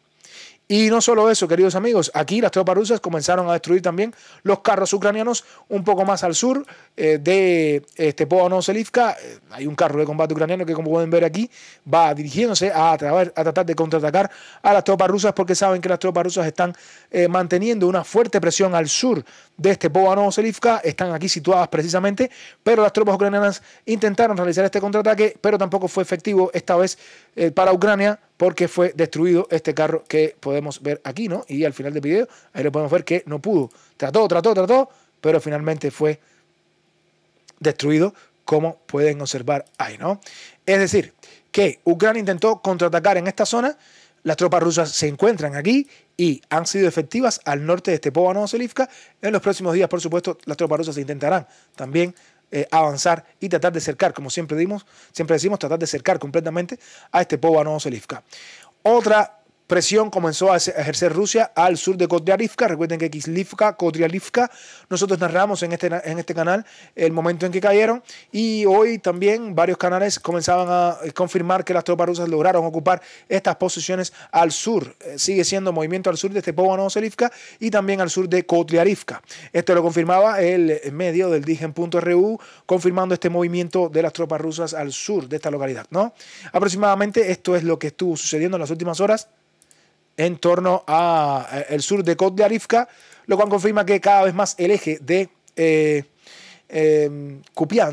Y no solo eso, queridos amigos, aquí las tropas rusas comenzaron a destruir también los carros ucranianos un poco más al sur eh, de este, Selivka. Eh, hay un carro de combate ucraniano que, como pueden ver aquí, va dirigiéndose a, tratar de contraatacar a las tropas rusas porque saben que las tropas rusas están eh, manteniendo una fuerte presión al sur de este Selivka. Están aquí situadas precisamente, pero las tropas ucranianas intentaron realizar este contraataque, pero tampoco fue efectivo esta vez para Ucrania porque fue destruido este carro que podemos ver aquí, ¿no? Y al final del video, ahí lo podemos ver que no pudo. Trató, trató, trató, pero finalmente fue destruido, como pueden observar ahí, ¿no? Es decir, que Ucrania intentó contraatacar en esta zona, las tropas rusas se encuentran aquí y han sido efectivas al norte de Stepova Selivka. En los próximos días, por supuesto, las tropas rusas intentarán también eh, avanzar y tratar de acercar como siempre, dimos, siempre decimos, tratar de acercar completamente a este Pobano Selifka. Otra presión comenzó a ejercer Rusia al sur de Kotlyarivka. Recuerden que Kislivka, Kotlyarivka, nosotros narramos en este, en este canal el momento en que cayeron y hoy también varios canales comenzaban a eh, confirmar que las tropas rusas lograron ocupar estas posiciones al sur. Eh, sigue siendo movimiento al sur de Stepovano-Selivka y también al sur de Kotlyarivka. Esto lo confirmaba el eh, medio del Digen.ru confirmando este movimiento de las tropas rusas al sur de esta localidad. ¿no? Aproximadamente esto es lo que estuvo sucediendo en las últimas horas en torno al eh, sur de Kot de Arifka, lo cual confirma que cada vez más el eje de eh, eh,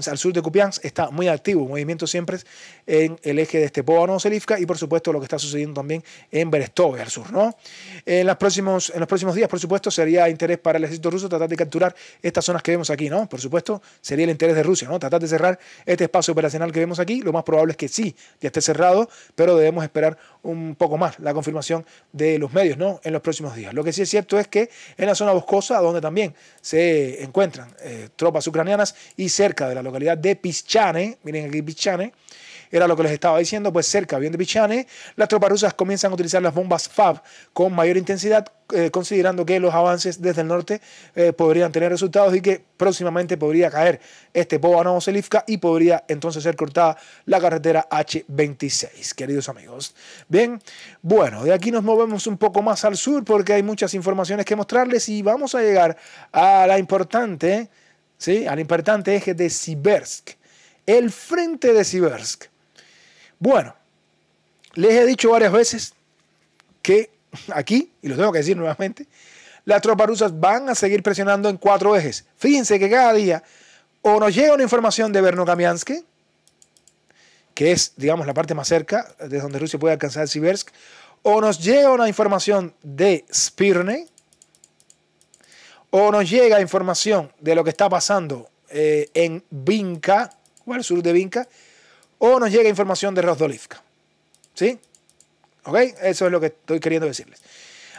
al sur de Kupians, está muy activo un movimiento siempre en el eje de este Selivka y por supuesto lo que está sucediendo también en Berestove, al sur. ¿no? En, los próximos, en los próximos días, por supuesto, sería interés para el ejército ruso tratar de capturar estas zonas que vemos aquí, ¿no? Por supuesto, sería el interés de Rusia, ¿no? Tratar de cerrar este espacio operacional que vemos aquí. Lo más probable es que sí, ya esté cerrado, pero debemos esperar un poco más la confirmación de los medios, ¿no? En los próximos días. Lo que sí es cierto es que en la zona boscosa, donde también se encuentran eh, tropas ucranianas, y cerca de la localidad de Pichane, miren aquí Pichane, era lo que les estaba diciendo, pues cerca, bien de Pichane, las tropas rusas comienzan a utilizar las bombas FAB con mayor intensidad, eh, considerando que los avances desde el norte eh, podrían tener resultados y que próximamente podría caer este a Selivka y podría entonces ser cortada la carretera H26, queridos amigos. Bien, bueno, de aquí nos movemos un poco más al sur porque hay muchas informaciones que mostrarles y vamos a llegar a la importante ¿sí? al importante eje de Sibersk, el frente de Sibersk. Bueno, les he dicho varias veces que aquí, y lo tengo que decir nuevamente, las tropas rusas van a seguir presionando en cuatro ejes. Fíjense que cada día o nos llega una información de Vernokamiansk, que es, digamos, la parte más cerca de donde Rusia puede alcanzar Sibersk, o nos llega una información de Spirne, o nos llega información de lo que está pasando eh, en Vinca, o al sur de Vinca, o nos llega información de Rosdolivka. ¿Sí? ¿Ok? Eso es lo que estoy queriendo decirles.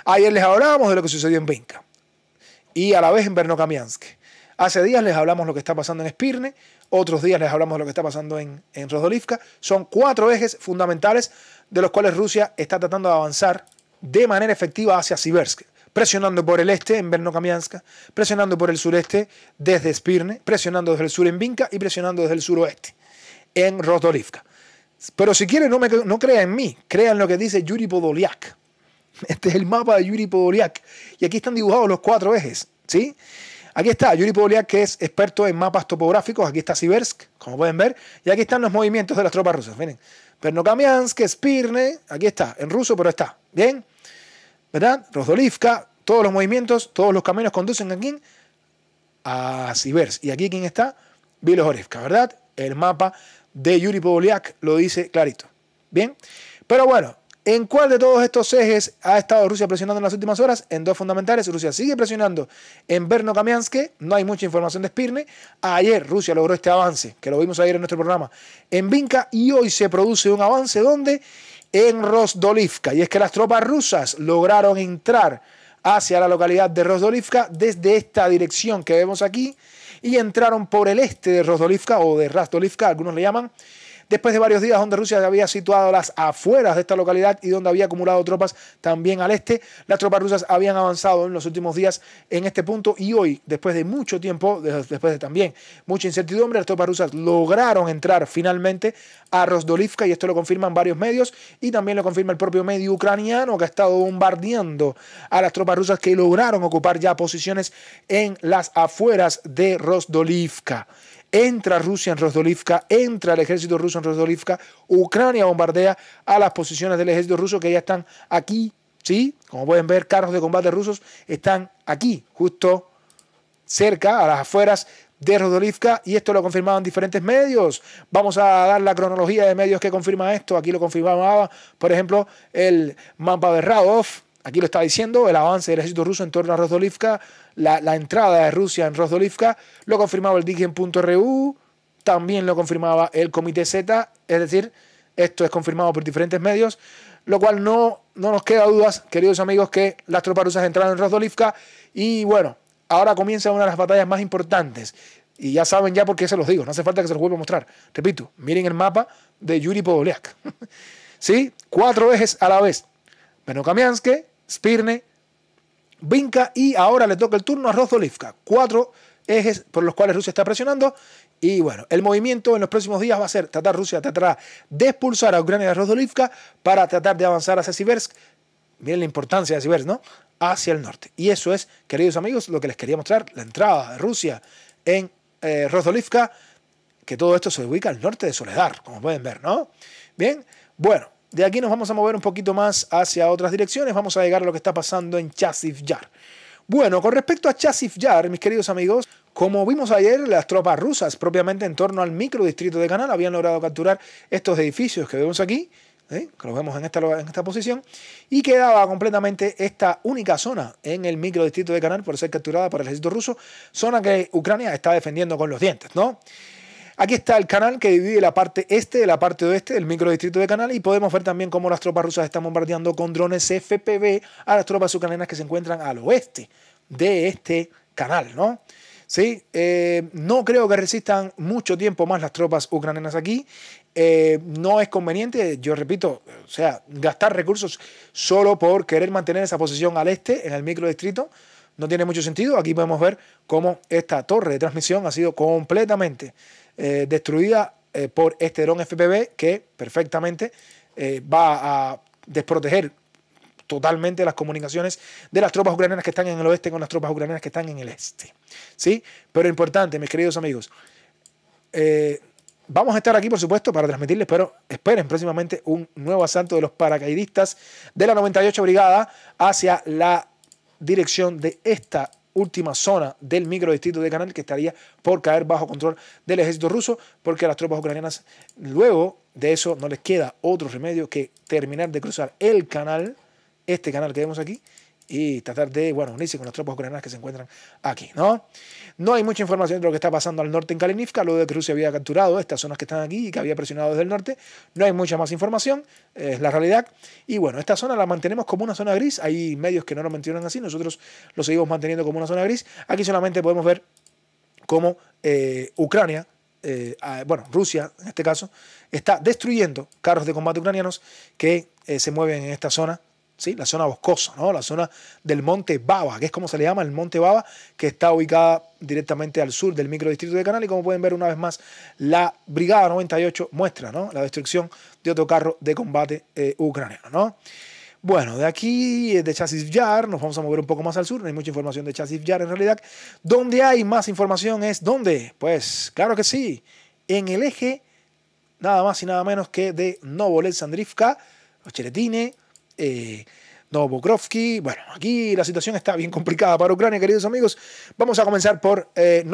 Ayer les hablábamos de lo que sucedió en Vinca y a la vez en Bernokamiansk. Hace días les hablamos lo que está pasando en Spirne, otros días les hablamos de lo que está pasando en, en Son cuatro ejes fundamentales de los cuales Rusia está tratando de avanzar de manera efectiva hacia Sibersk presionando por el este en Vernokamianska, presionando por el sureste desde Spirne, presionando desde el sur en Vinca y presionando desde el suroeste en Rostolivka. Pero si quieren, no, me, no crea en mí, crean lo que dice Yuri Podoliak. Este es el mapa de Yuri Podoliak. Y aquí están dibujados los cuatro ejes, ¿sí? Aquí está Yuri Podoliak, que es experto en mapas topográficos. Aquí está Sibersk, como pueden ver. Y aquí están los movimientos de las tropas rusas. Miren, Spirne, aquí está, en ruso, pero está. ¿Bien? ¿verdad? Rosdolivka, todos los movimientos, todos los caminos conducen a A Sibers. ¿Y aquí quién está? Vilojorevka, ¿verdad? El mapa de Yuri Povoliak lo dice clarito. Bien, pero bueno, ¿en cuál de todos estos ejes ha estado Rusia presionando en las últimas horas? En dos fundamentales, Rusia sigue presionando en Berno Kamianske, no hay mucha información de Spirne. Ayer Rusia logró este avance, que lo vimos ayer en nuestro programa, en Vinca, y hoy se produce un avance donde en Rosdolivka. Y es que las tropas rusas lograron entrar hacia la localidad de Rosdolivka desde esta dirección que vemos aquí y entraron por el este de Rosdolivka o de Rastolivka algunos le llaman, Después de varios días donde Rusia había situado las afueras de esta localidad y donde había acumulado tropas también al este, las tropas rusas habían avanzado en los últimos días en este punto y hoy, después de mucho tiempo, después de también mucha incertidumbre, las tropas rusas lograron entrar finalmente a Rosdolivka y esto lo confirman varios medios y también lo confirma el propio medio ucraniano que ha estado bombardeando a las tropas rusas que lograron ocupar ya posiciones en las afueras de Rosdolivka entra Rusia en Rozdolivka, entra el ejército ruso en Rozdolivka, Ucrania bombardea a las posiciones del ejército ruso que ya están aquí, ¿sí? Como pueden ver, carros de combate rusos están aquí, justo cerca, a las afueras de Rodolivka y esto lo confirmaban diferentes medios. Vamos a dar la cronología de medios que confirman esto. Aquí lo confirmaba, por ejemplo, el Mamba Radov, Aquí lo está diciendo, el avance del ejército ruso en torno a rostov la, la entrada de Rusia en Rosdolivka lo confirmaba el Digen.ru, también lo confirmaba el Comité Z, es decir, esto es confirmado por diferentes medios, lo cual no, no nos queda dudas, queridos amigos, que las tropas rusas entraron en Rosdolivka y bueno, ahora comienza una de las batallas más importantes. Y ya saben ya por qué se los digo, no hace falta que se los vuelva a mostrar. Repito, miren el mapa de Yuri Podoliak. ¿Sí? Cuatro ejes a la vez. Spirne, Vinca y ahora le toca el turno a Rosdolivka, Cuatro ejes por los cuales Rusia está presionando. Y bueno, el movimiento en los próximos días va a ser tratar Rusia, de expulsar a Ucrania de Rosdolivka para tratar de avanzar hacia Sibersk. Miren la importancia de Sibersk, ¿no? Hacia el norte. Y eso es, queridos amigos, lo que les quería mostrar, la entrada de Rusia en eh, Rosdolivka que todo esto se ubica al norte de Soledad, como pueden ver, ¿no? Bien, bueno, de aquí nos vamos a mover un poquito más hacia otras direcciones. Vamos a llegar a lo que está pasando en Chasif Yar. Bueno, con respecto a Chasif Yar, mis queridos amigos, como vimos ayer, las tropas rusas, propiamente en torno al microdistrito de Canal, habían logrado capturar estos edificios que vemos aquí, ¿eh? que los vemos en esta, en esta posición, y quedaba completamente esta única zona en el microdistrito de Canal por ser capturada por el ejército ruso, zona que Ucrania está defendiendo con los dientes, ¿no? Aquí está el canal que divide la parte este de la parte oeste del microdistrito de Canal y podemos ver también cómo las tropas rusas están bombardeando con drones FPV a las tropas ucranianas que se encuentran al oeste de este canal, ¿no? ¿sí? Eh, no creo que resistan mucho tiempo más las tropas ucranianas aquí. Eh, no es conveniente, yo repito, o sea, gastar recursos solo por querer mantener esa posición al este, en el microdistrito, no tiene mucho sentido. Aquí podemos ver cómo esta torre de transmisión ha sido completamente eh, destruida eh, por este dron FPV que perfectamente eh, va a desproteger totalmente las comunicaciones de las tropas ucranianas que están en el oeste con las tropas ucranianas que están en el este. ¿Sí? Pero importante, mis queridos amigos, vamos a estar aquí, por supuesto, para transmitirles, pero esperen próximamente un nuevo asalto de los paracaidistas de la 98 Brigada hacia la dirección de esta última zona del microdistrito de Canal que estaría por caer bajo control del ejército ruso porque las tropas ucranianas luego de eso no les queda otro remedio que terminar de cruzar el canal, este canal que vemos aquí, y tratar de, bueno, unirse con las tropas ucranianas que se encuentran aquí, ¿no? No hay mucha información de lo que está pasando al norte en Kalinivka, lo de que Rusia había capturado estas zonas que están aquí y que había presionado desde el norte. No hay mucha más información, es la realidad. Y bueno, esta zona la mantenemos como una zona gris. Hay medios que no lo mencionan así, nosotros lo seguimos manteniendo como una zona gris. Aquí solamente podemos ver cómo eh, Ucrania eh, bueno, Rusia en este caso, está destruyendo carros de combate ucranianos que eh, se mueven en esta zona la zona boscosa, ¿no? la zona del Monte Baba, que es como se le llama el Monte Baba, que está ubicada directamente al sur del microdistrito de Canal. Y como pueden ver una vez más, la Brigada 98 muestra la destrucción de otro carro de combate eh, ucraniano. ¿no? Bueno, de aquí, eh, de Chasis Yar, nos vamos a mover un poco más al sur. No hay mucha información de Chasis Yar en realidad. ¿Dónde hay más información es ¿dónde? Pues claro que sí, en el eje nada más y nada menos que de novolet Sandrivka, Ocheretine, eh, Novokrovsky. Bueno, aquí la situación está bien complicada para Ucrania, queridos amigos. Vamos a comenzar por eh,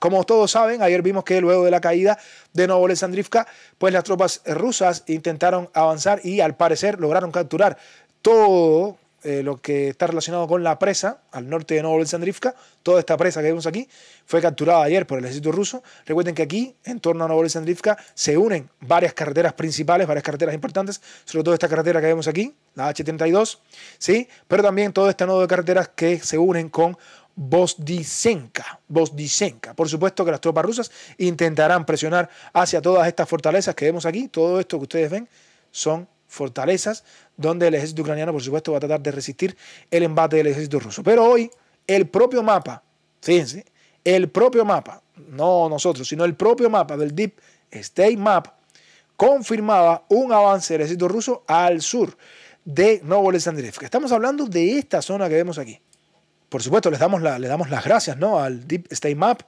Como todos saben, ayer vimos que luego de la caída de Novoles pues las tropas rusas intentaron avanzar y al parecer lograron capturar todo eh, lo que está relacionado con la presa al norte de novoselsk toda esta presa que vemos aquí, fue capturada ayer por el ejército ruso. Recuerden que aquí, en torno a novoselsk se unen varias carreteras principales, varias carreteras importantes, sobre todo esta carretera que vemos aquí, la H32, ¿sí? pero también todo este nodo de carreteras que se unen con Vosdisenka, Bosdisenka. Por supuesto que las tropas rusas intentarán presionar hacia todas estas fortalezas que vemos aquí. Todo esto que ustedes ven son fortalezas, donde el ejército ucraniano, por supuesto, va a tratar de resistir el embate del ejército ruso. Pero hoy, el propio mapa, fíjense, el propio mapa, no nosotros, sino el propio mapa del Deep State Map, confirmaba un avance del ejército ruso al sur de Novolesandrivka. Estamos hablando de esta zona que vemos aquí. Por supuesto, le damos, damos las gracias ¿no? al Deep State Map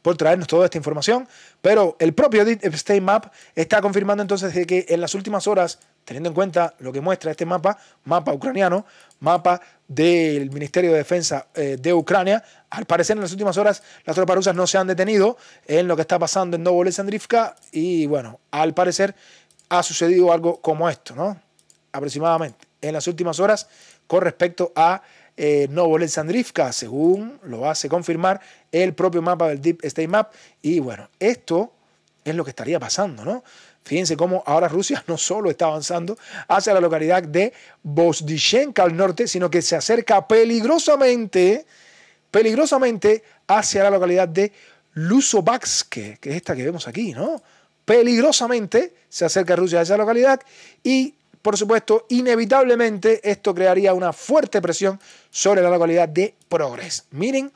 por traernos toda esta información, pero el propio Deep State Map está confirmando entonces de que en las últimas horas teniendo en cuenta lo que muestra este mapa, mapa ucraniano, mapa del Ministerio de Defensa eh, de Ucrania. Al parecer en las últimas horas las tropas rusas no se han detenido en lo que está pasando en Novolesandrivka y bueno, al parecer ha sucedido algo como esto, ¿no? Aproximadamente en las últimas horas con respecto a eh, según lo hace confirmar el propio mapa del Deep State Map. Y bueno, esto es lo que estaría pasando, ¿no? Fíjense cómo ahora Rusia no solo está avanzando hacia la localidad de Bosdichenka al norte, sino que se acerca peligrosamente, peligrosamente hacia la localidad de Lusobakske, que es esta que vemos aquí, ¿no? Peligrosamente se acerca Rusia a esa localidad y, por supuesto, inevitablemente esto crearía una fuerte presión sobre la localidad de Progres. Miren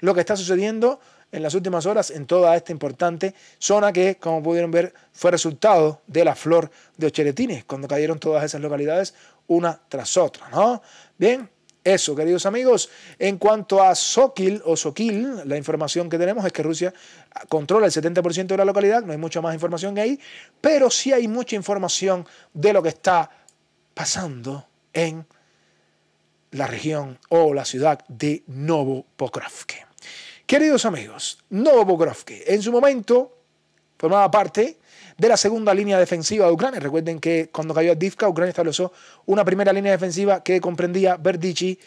lo que está sucediendo en las últimas horas en toda esta importante zona que, como pudieron ver, fue resultado de la flor de Ocheretines, cuando cayeron todas esas localidades una tras otra, ¿no? Bien, eso, queridos amigos. En cuanto a Sokil o Sokil, la información que tenemos es que Rusia controla el 70% de la localidad, no hay mucha más información que ahí, pero sí hay mucha información de lo que está pasando en la región o la ciudad de Novopokrovsk. Queridos amigos, Novobogrovsky en su momento formaba parte de la segunda línea defensiva de Ucrania. Recuerden que cuando cayó a Divka, Ucrania estableció una primera línea defensiva que comprendía Berdichi,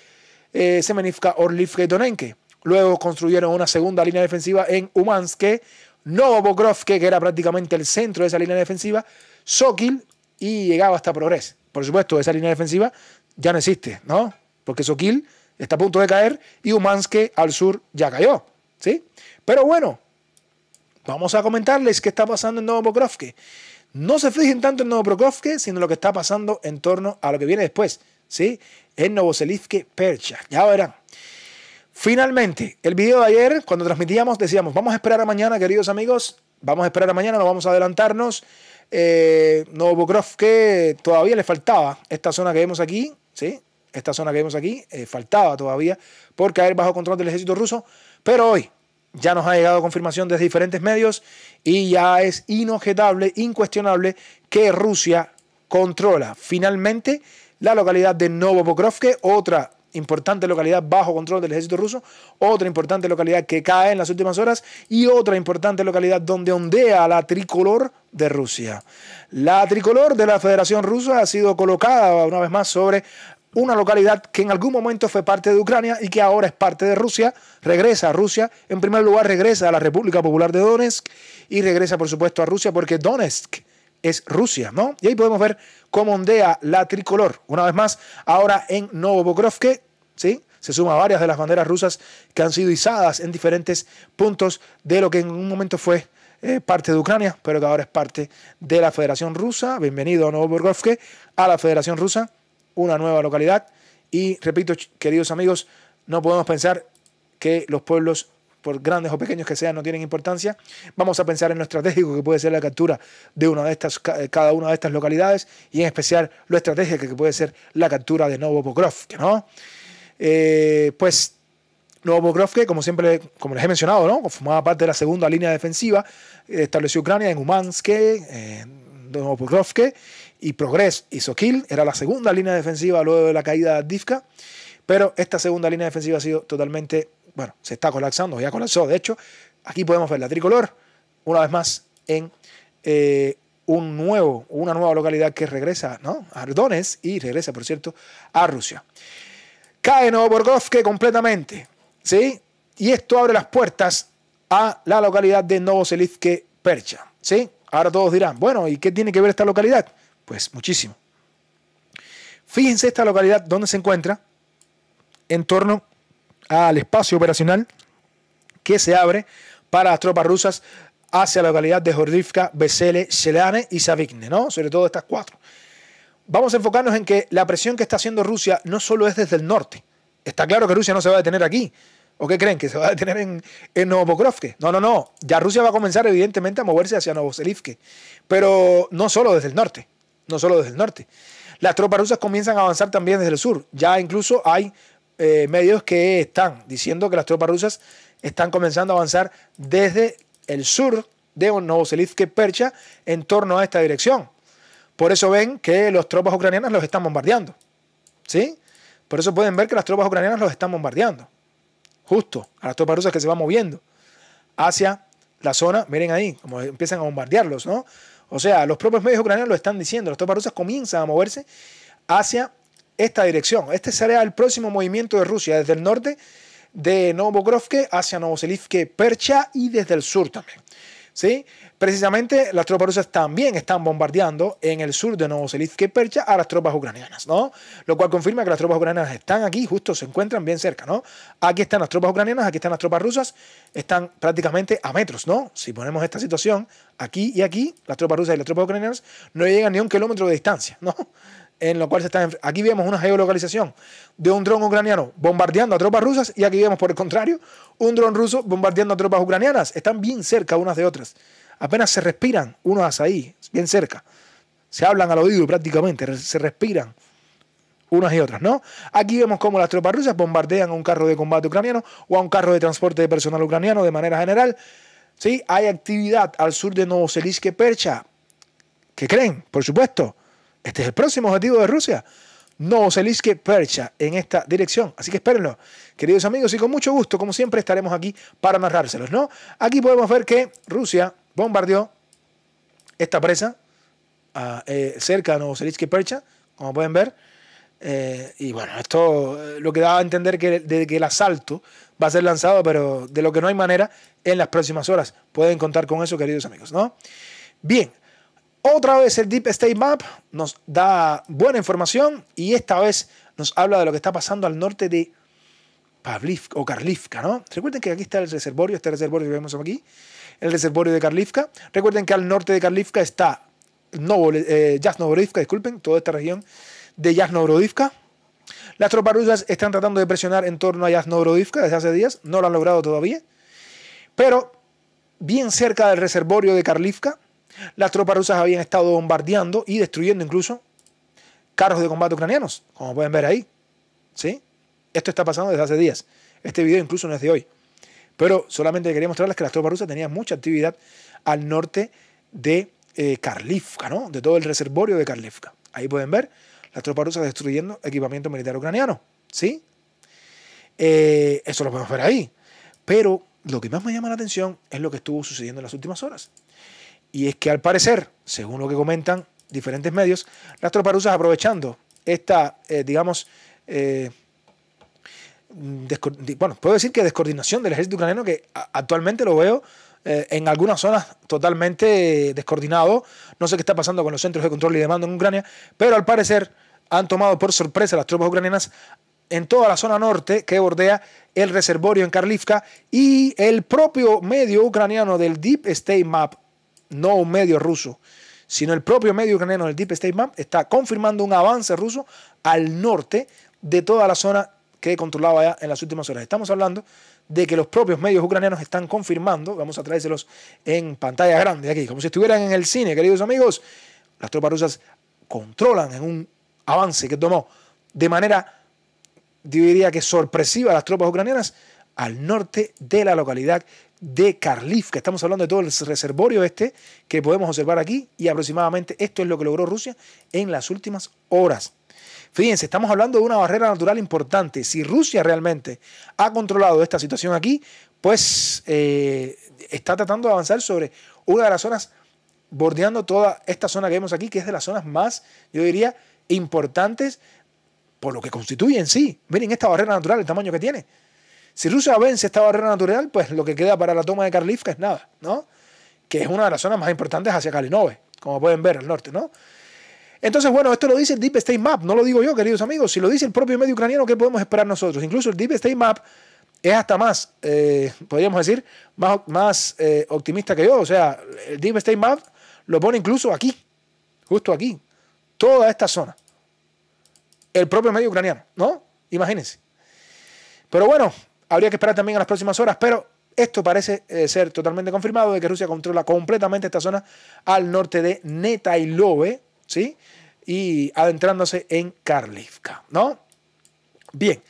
eh, Semenivka, Orlivka y Tonenke. Luego construyeron una segunda línea defensiva en Umansk, Novobogrovsky, que era prácticamente el centro de esa línea defensiva, Sokil y llegaba hasta Progres. Por supuesto, esa línea defensiva ya no existe, ¿no? Porque Sokil está a punto de caer y Umansk al sur ya cayó. ¿Sí? Pero bueno, vamos a comentarles qué está pasando en Novo No se fijen tanto en Novo sino lo que está pasando en torno a lo que viene después, ¿sí? En Novoselivke Percha. Ya verán. Finalmente, el video de ayer, cuando transmitíamos, decíamos, vamos a esperar a mañana, queridos amigos. Vamos a esperar a mañana, no vamos a adelantarnos. Eh, todavía le faltaba esta zona que vemos aquí, ¿sí? Esta zona que vemos aquí eh, faltaba todavía por caer bajo control del ejército ruso. Pero hoy, ya nos ha llegado confirmación desde diferentes medios y ya es inobjetable, incuestionable que Rusia controla finalmente la localidad de Novopokrovke, otra importante localidad bajo control del ejército ruso, otra importante localidad que cae en las últimas horas y otra importante localidad donde ondea la tricolor de Rusia. La tricolor de la Federación Rusa ha sido colocada una vez más sobre una localidad que en algún momento fue parte de Ucrania y que ahora es parte de Rusia, regresa a Rusia, en primer lugar regresa a la República Popular de Donetsk y regresa por supuesto a Rusia porque Donetsk es Rusia, ¿no? Y ahí podemos ver cómo ondea la tricolor, una vez más, ahora en Novobokrovke, ¿sí? se suma a varias de las banderas rusas que han sido izadas en diferentes puntos de lo que en un momento fue eh, parte de Ucrania, pero que ahora es parte de la Federación Rusa. Bienvenido a a la Federación Rusa una nueva localidad. Y repito, queridos amigos, no podemos pensar que los pueblos, por grandes o pequeños que sean, no tienen importancia. Vamos a pensar en lo estratégico que puede ser la captura de una de estas, eh, cada una de estas localidades y en especial lo estratégico que puede ser la captura de Novopokrovsk, ¿no? Eh, pues Novopokrovsk, como siempre, como les he mencionado, ¿no? formaba parte de la segunda línea defensiva, eh, estableció Ucrania en Umansk, en eh, Novopokrovsk, y Progres y Sokil Era la segunda línea defensiva luego de la caída de Divka. Pero esta segunda línea defensiva ha sido totalmente, bueno, se está colapsando, ya colapsó. De hecho, aquí podemos ver la tricolor, una vez más, en eh, un nuevo, una nueva localidad que regresa ¿no? a Ardones y regresa, por cierto, a Rusia. Cae que completamente, ¿sí? Y esto abre las puertas a la localidad de Novoselizke Percha, ¿sí? Ahora todos dirán, bueno, ¿y qué tiene que ver esta localidad? pues muchísimo. Fíjense esta localidad donde se encuentra en torno al espacio operacional que se abre para las tropas rusas hacia la localidad de Jordivka, Besele, Selane y Savigne, ¿no? Sobre todo estas cuatro. Vamos a enfocarnos en que la presión que está haciendo Rusia no solo es desde el norte. Está claro que Rusia no se va a detener aquí. ¿O qué creen? ¿Que se va a detener en, en No, no, no. Ya Rusia va a comenzar evidentemente a moverse hacia Novoselivke. Pero no solo desde el norte no solo desde el norte. Las tropas rusas comienzan a avanzar también desde el sur. Ya incluso hay eh, medios que están diciendo que las tropas rusas están comenzando a avanzar desde el sur de Novoselivsk Percha en torno a esta dirección. Por eso ven que las tropas ucranianas los están bombardeando. ¿Sí? Por eso pueden ver que las tropas ucranianas los están bombardeando. Justo a las tropas rusas que se van moviendo hacia la zona. Miren ahí, como empiezan a bombardearlos, ¿no? O sea, los propios medios ucranianos lo están diciendo, las tropas rusas comienzan a moverse hacia esta dirección. Este será el próximo movimiento de Rusia desde el norte de Novogrovke hacia Novoselivke Percha y desde el sur también. ¿Sí? Precisamente las tropas rusas también están bombardeando en el sur de Novoselitsky Percha a las tropas ucranianas, ¿no? Lo cual confirma que las tropas ucranianas están aquí, justo se encuentran bien cerca, ¿no? Aquí están las tropas ucranianas, aquí están las tropas rusas, están prácticamente a metros, ¿no? Si ponemos esta situación aquí y aquí, las tropas rusas y las tropas ucranianas no llegan ni un kilómetro de distancia, ¿no? en lo cual se están Aquí vemos una geolocalización de un dron ucraniano bombardeando a tropas rusas y aquí vemos por el contrario un dron ruso bombardeando a tropas ucranianas. Están bien cerca unas de otras apenas se respiran, unos ahí, bien cerca. Se hablan al oído prácticamente, se respiran unas y otras, ¿no? Aquí vemos cómo las tropas rusas bombardean a un carro de combate ucraniano o a un carro de transporte de personal ucraniano de manera general. ¿Sí? Hay actividad al sur de Novoselisk Percha. ¿Qué creen? Por supuesto. Este es el próximo objetivo de Rusia. Novoselisk Percha en esta dirección. Así que espérenlo, queridos amigos, y con mucho gusto, como siempre, estaremos aquí para narrárselos, ¿no? Aquí podemos ver que Rusia bombardeó esta presa ah, eh, cerca de Novoselitsky Percha, como pueden ver. Eh, y bueno, esto eh, lo que da a entender que, que el asalto va a ser lanzado, pero de lo que no hay manera en las próximas horas. Pueden contar con eso, queridos amigos, ¿no? Bien, otra vez el Deep State Map nos da buena información y esta vez nos habla de lo que está pasando al norte de Pavlivka o Karlivka, ¿no? Recuerden que aquí está el reservorio, este reservorio que vemos aquí, el reservorio de Karlivka. Recuerden que al norte de Karlivka está Novo, eh, disculpen, toda esta región de Yasnovodivka. Las tropas rusas están tratando de presionar en torno a Yasnovodivka desde hace días, no lo han logrado todavía, pero bien cerca del reservorio de Karlivka, las tropas rusas habían estado bombardeando y destruyendo incluso carros de combate ucranianos, como pueden ver ahí. ¿Sí? Esto está pasando desde hace días. Este video incluso no es de hoy. Pero solamente quería mostrarles que las tropas rusas tenían mucha actividad al norte de eh, Karlivka, ¿no? de todo el reservorio de Karlivka. Ahí pueden ver las tropas rusas destruyendo equipamiento militar ucraniano. ¿sí? Eh, eso lo podemos ver ahí. Pero lo que más me llama la atención es lo que estuvo sucediendo en las últimas horas. Y es que al parecer, según lo que comentan diferentes medios, las tropas rusas aprovechando esta, eh, digamos, bueno, puedo decir que descoordinación del ejército ucraniano que actualmente lo veo eh, en algunas zonas totalmente descoordinado. No sé qué está pasando con los centros de control y de mando en Ucrania, pero al parecer han tomado por sorpresa las tropas ucranianas en toda la zona norte que bordea el reservorio en Karlivka y el propio medio ucraniano del Deep State Map, no un medio ruso, sino el propio medio ucraniano del Deep State Map está confirmando un avance ruso al norte de toda la zona he controlado allá en las últimas horas. Estamos hablando de que los propios medios ucranianos están confirmando, vamos a traérselos en pantalla grande aquí, como si estuvieran en el cine, queridos amigos, las tropas rusas controlan en un avance que tomó de manera, yo diría que sorpresiva las tropas ucranianas al norte de la localidad de Karlivka. que estamos hablando de todo el reservorio este que podemos observar aquí y aproximadamente esto es lo que logró Rusia en las últimas horas. Fíjense, estamos hablando de una barrera natural importante. Si Rusia realmente ha controlado esta situación aquí, pues eh, está tratando de avanzar sobre una de las zonas, bordeando toda esta zona que vemos aquí, que es de las zonas más, yo diría, importantes por lo que constituye en sí. Miren esta barrera natural, el tamaño que tiene. Si Rusia vence esta barrera natural, pues lo que queda para la toma de Karlivka es nada, ¿no? Que es una de las zonas más importantes hacia Kalinove, como pueden ver al norte, ¿no? Entonces, bueno, esto lo dice el Deep State Map, no lo digo yo, queridos amigos. Si lo dice el propio medio ucraniano, ¿qué podemos esperar nosotros? Incluso el Deep State Map es hasta más, eh, podríamos decir, más, eh, optimista que yo. O sea, el Deep State Map lo pone incluso aquí, justo aquí, toda esta zona. El propio medio ucraniano, ¿no? Imagínense. Pero bueno, habría que esperar también a las próximas horas, pero esto parece eh, ser totalmente confirmado de que Rusia controla completamente esta zona al norte de Netailove, ¿sí? Y adentrándose en Karlivka ¿no? Bien.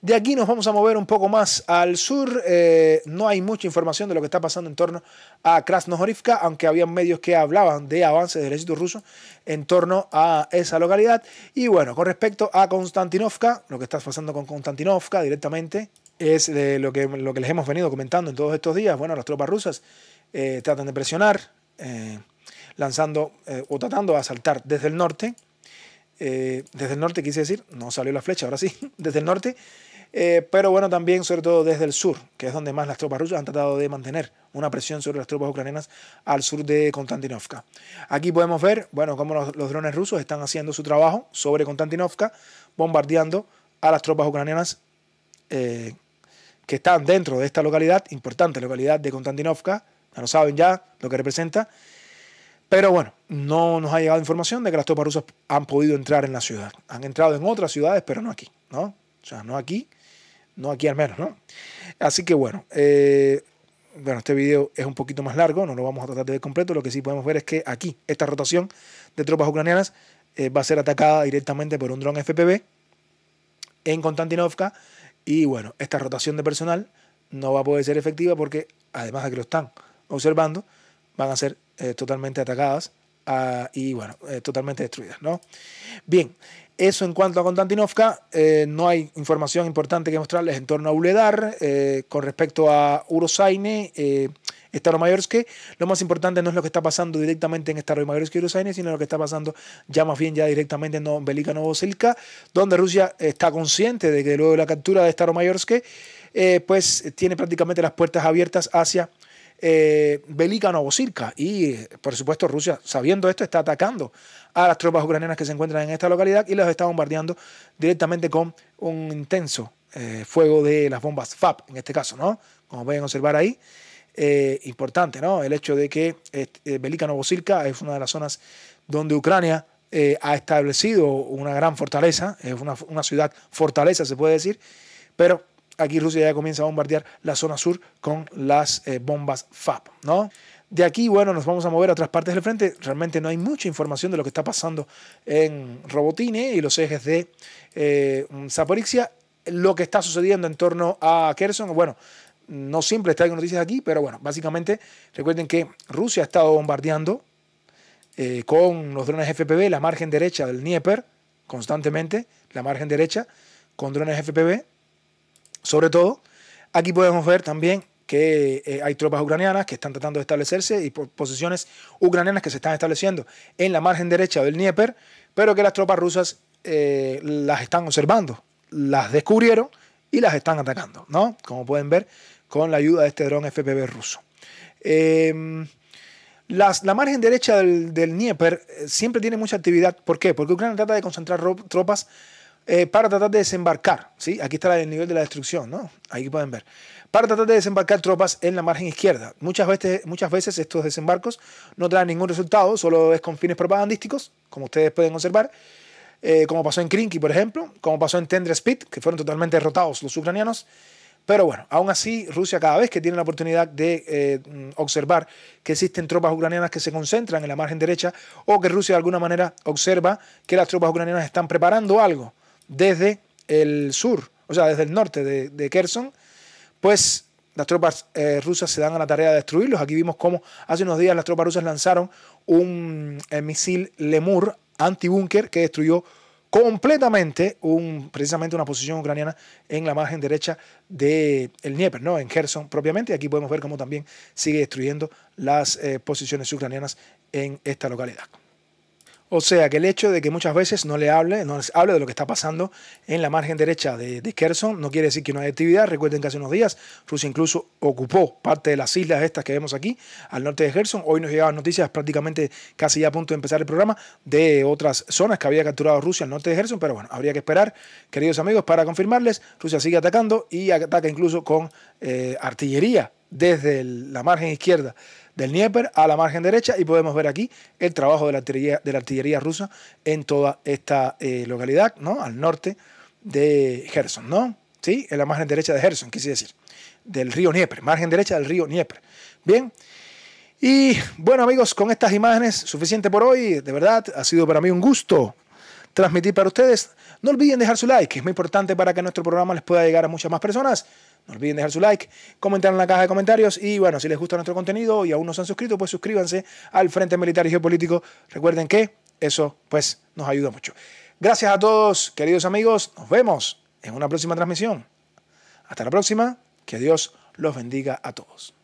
De aquí nos vamos a mover un poco más al sur. Eh, no hay mucha información de lo que está pasando en torno a Krasnohorivka, aunque había medios que hablaban de avances del ejército ruso en torno a esa localidad. Y bueno, con respecto a Konstantinovka, lo que está pasando con Konstantinovka directamente es de lo que, lo que les hemos venido comentando en todos estos días. Bueno, las tropas rusas eh, tratan de presionar. Eh, lanzando eh, o tratando de asaltar desde el norte. Eh, desde el norte quise decir, no salió la flecha, ahora sí, desde el norte. Eh, pero bueno, también sobre todo desde el sur, que es donde más las tropas rusas han tratado de mantener una presión sobre las tropas ucranianas al sur de Konstantinovka. Aquí podemos ver, bueno, cómo los, drones rusos están haciendo su trabajo sobre Konstantinovka, bombardeando a las tropas ucranianas que están dentro de esta localidad, importante localidad de Konstantinovka, ya lo saben ya lo que representa, pero bueno, no nos ha llegado información de que las tropas rusas han podido entrar en la ciudad. Han entrado en otras ciudades, pero no aquí, ¿no? O sea, no aquí, no aquí al menos, ¿no? Así que bueno, eh, bueno, este video es un poquito más largo, no lo vamos a tratar de ver completo. Lo que sí podemos ver es que aquí, esta rotación de tropas ucranianas eh, va a ser atacada directamente por un dron FPV en Konstantinovka. Y bueno, esta rotación de personal no va a poder ser efectiva porque, además de que lo están observando, van a ser eh, totalmente atacadas ah, y bueno, eh, totalmente destruidas, ¿no? Bien, eso en cuanto a Konstantinovka, eh, no hay información importante que mostrarles en torno a Uledar. con respecto a Urosaine, Staromayorske, lo más importante no es lo que está pasando directamente en Staromayorsk y Urosaine, sino lo que está pasando ya más bien ya directamente en Belika Novosilka donde Rusia está consciente de que luego de la captura de Staromayorsky, pues tiene prácticamente las puertas abiertas hacia eh, Novosirka. Y, por supuesto, Rusia, sabiendo esto, está atacando a las tropas ucranianas que se encuentran en esta localidad y las está bombardeando directamente con un intenso eh, fuego de las bombas FAP, en este caso, ¿no? Como pueden observar ahí. Eh, importante, ¿no? El hecho de que este, eh, Belika Novosirka es una de las zonas donde Ucrania ha establecido una gran fortaleza, es una, una, ciudad fortaleza, se puede decir, pero aquí Rusia ya comienza a bombardear la zona sur con las eh, bombas FAP. ¿no? De aquí, bueno, nos vamos a mover a otras partes del frente. Realmente no hay mucha información de lo que está pasando en Robotine y los ejes de eh, mm, Lo que está sucediendo en torno a Kherson, bueno, no siempre está en noticias aquí, pero bueno, básicamente recuerden que Rusia ha estado bombardeando eh, con los drones FPV la margen derecha del Dnieper constantemente, la margen derecha con drones FPV sobre todo, aquí podemos ver también que eh, hay tropas ucranianas que están tratando de establecerse y posiciones ucranianas que se están estableciendo en la margen derecha del Dnieper, pero que las tropas rusas eh, las están observando, las descubrieron y las están atacando, ¿no? Como pueden ver, con la ayuda de este dron FPV ruso. Em, la margen derecha del, del Dnieper eh, siempre tiene mucha actividad. ¿Por qué? Porque Ucrania trata de concentrar tropas eh, para tratar de desembarcar, ¿sí? aquí está el nivel de la destrucción, ¿no? Ahí pueden ver, para tratar de desembarcar tropas en la margen izquierda. Muchas veces, muchas veces estos desembarcos no traen ningún resultado, solo es con fines propagandísticos, como ustedes pueden observar, eh, como pasó en Krinky, por ejemplo, como pasó en Tendrespit, que fueron totalmente derrotados los ucranianos. Pero bueno, aún así Rusia cada vez que tiene la oportunidad de eh, observar que existen tropas ucranianas que se concentran en la margen derecha o que Rusia de alguna manera observa que las tropas ucranianas están preparando algo desde el sur, o sea, desde el norte de, Kherson, pues las tropas eh, rusas se dan a la tarea de destruirlos. Aquí vimos cómo hace unos días las tropas rusas lanzaron un eh, misil Lemur antibúnker que destruyó completamente un, precisamente una posición ucraniana en la margen derecha del el Dnieper, ¿no? en Kherson propiamente. Y aquí podemos ver cómo también sigue destruyendo las eh, posiciones ucranianas en esta localidad. O sea que el hecho de que muchas veces no le hable, no les hable de lo que está pasando en la margen derecha de, de Kherson, no quiere decir que no haya actividad. Recuerden que hace unos días Rusia incluso ocupó parte de las islas estas que vemos aquí, al norte de Kherson. Hoy nos llegaban noticias prácticamente casi ya a punto de empezar el programa de otras zonas que había capturado Rusia al norte de Kherson, pero bueno, habría que esperar, queridos amigos, para confirmarles. Rusia sigue atacando y ataca incluso con eh, artillería desde la margen izquierda del Dnieper a la margen derecha y podemos ver aquí el trabajo de la artillería, de la artillería rusa en toda esta eh, localidad, ¿no? Al norte de Gerson, ¿no? Sí, en la margen derecha de Gerson, quise decir, del río Nieper, margen derecha del río Nieper. Bien. Y bueno amigos, con estas imágenes, suficiente por hoy. De verdad, ha sido para mí un gusto transmitir para ustedes. No olviden dejar su like, es muy importante para que nuestro programa les pueda llegar a muchas más personas. No olviden dejar su like, comentar en la caja de comentarios y bueno, si les gusta nuestro contenido y aún no se han suscrito, pues suscríbanse al Frente Militar y Geopolítico. Recuerden que eso pues nos ayuda mucho. Gracias a todos, queridos amigos. Nos vemos en una próxima transmisión. Hasta la próxima. Que Dios los bendiga a todos.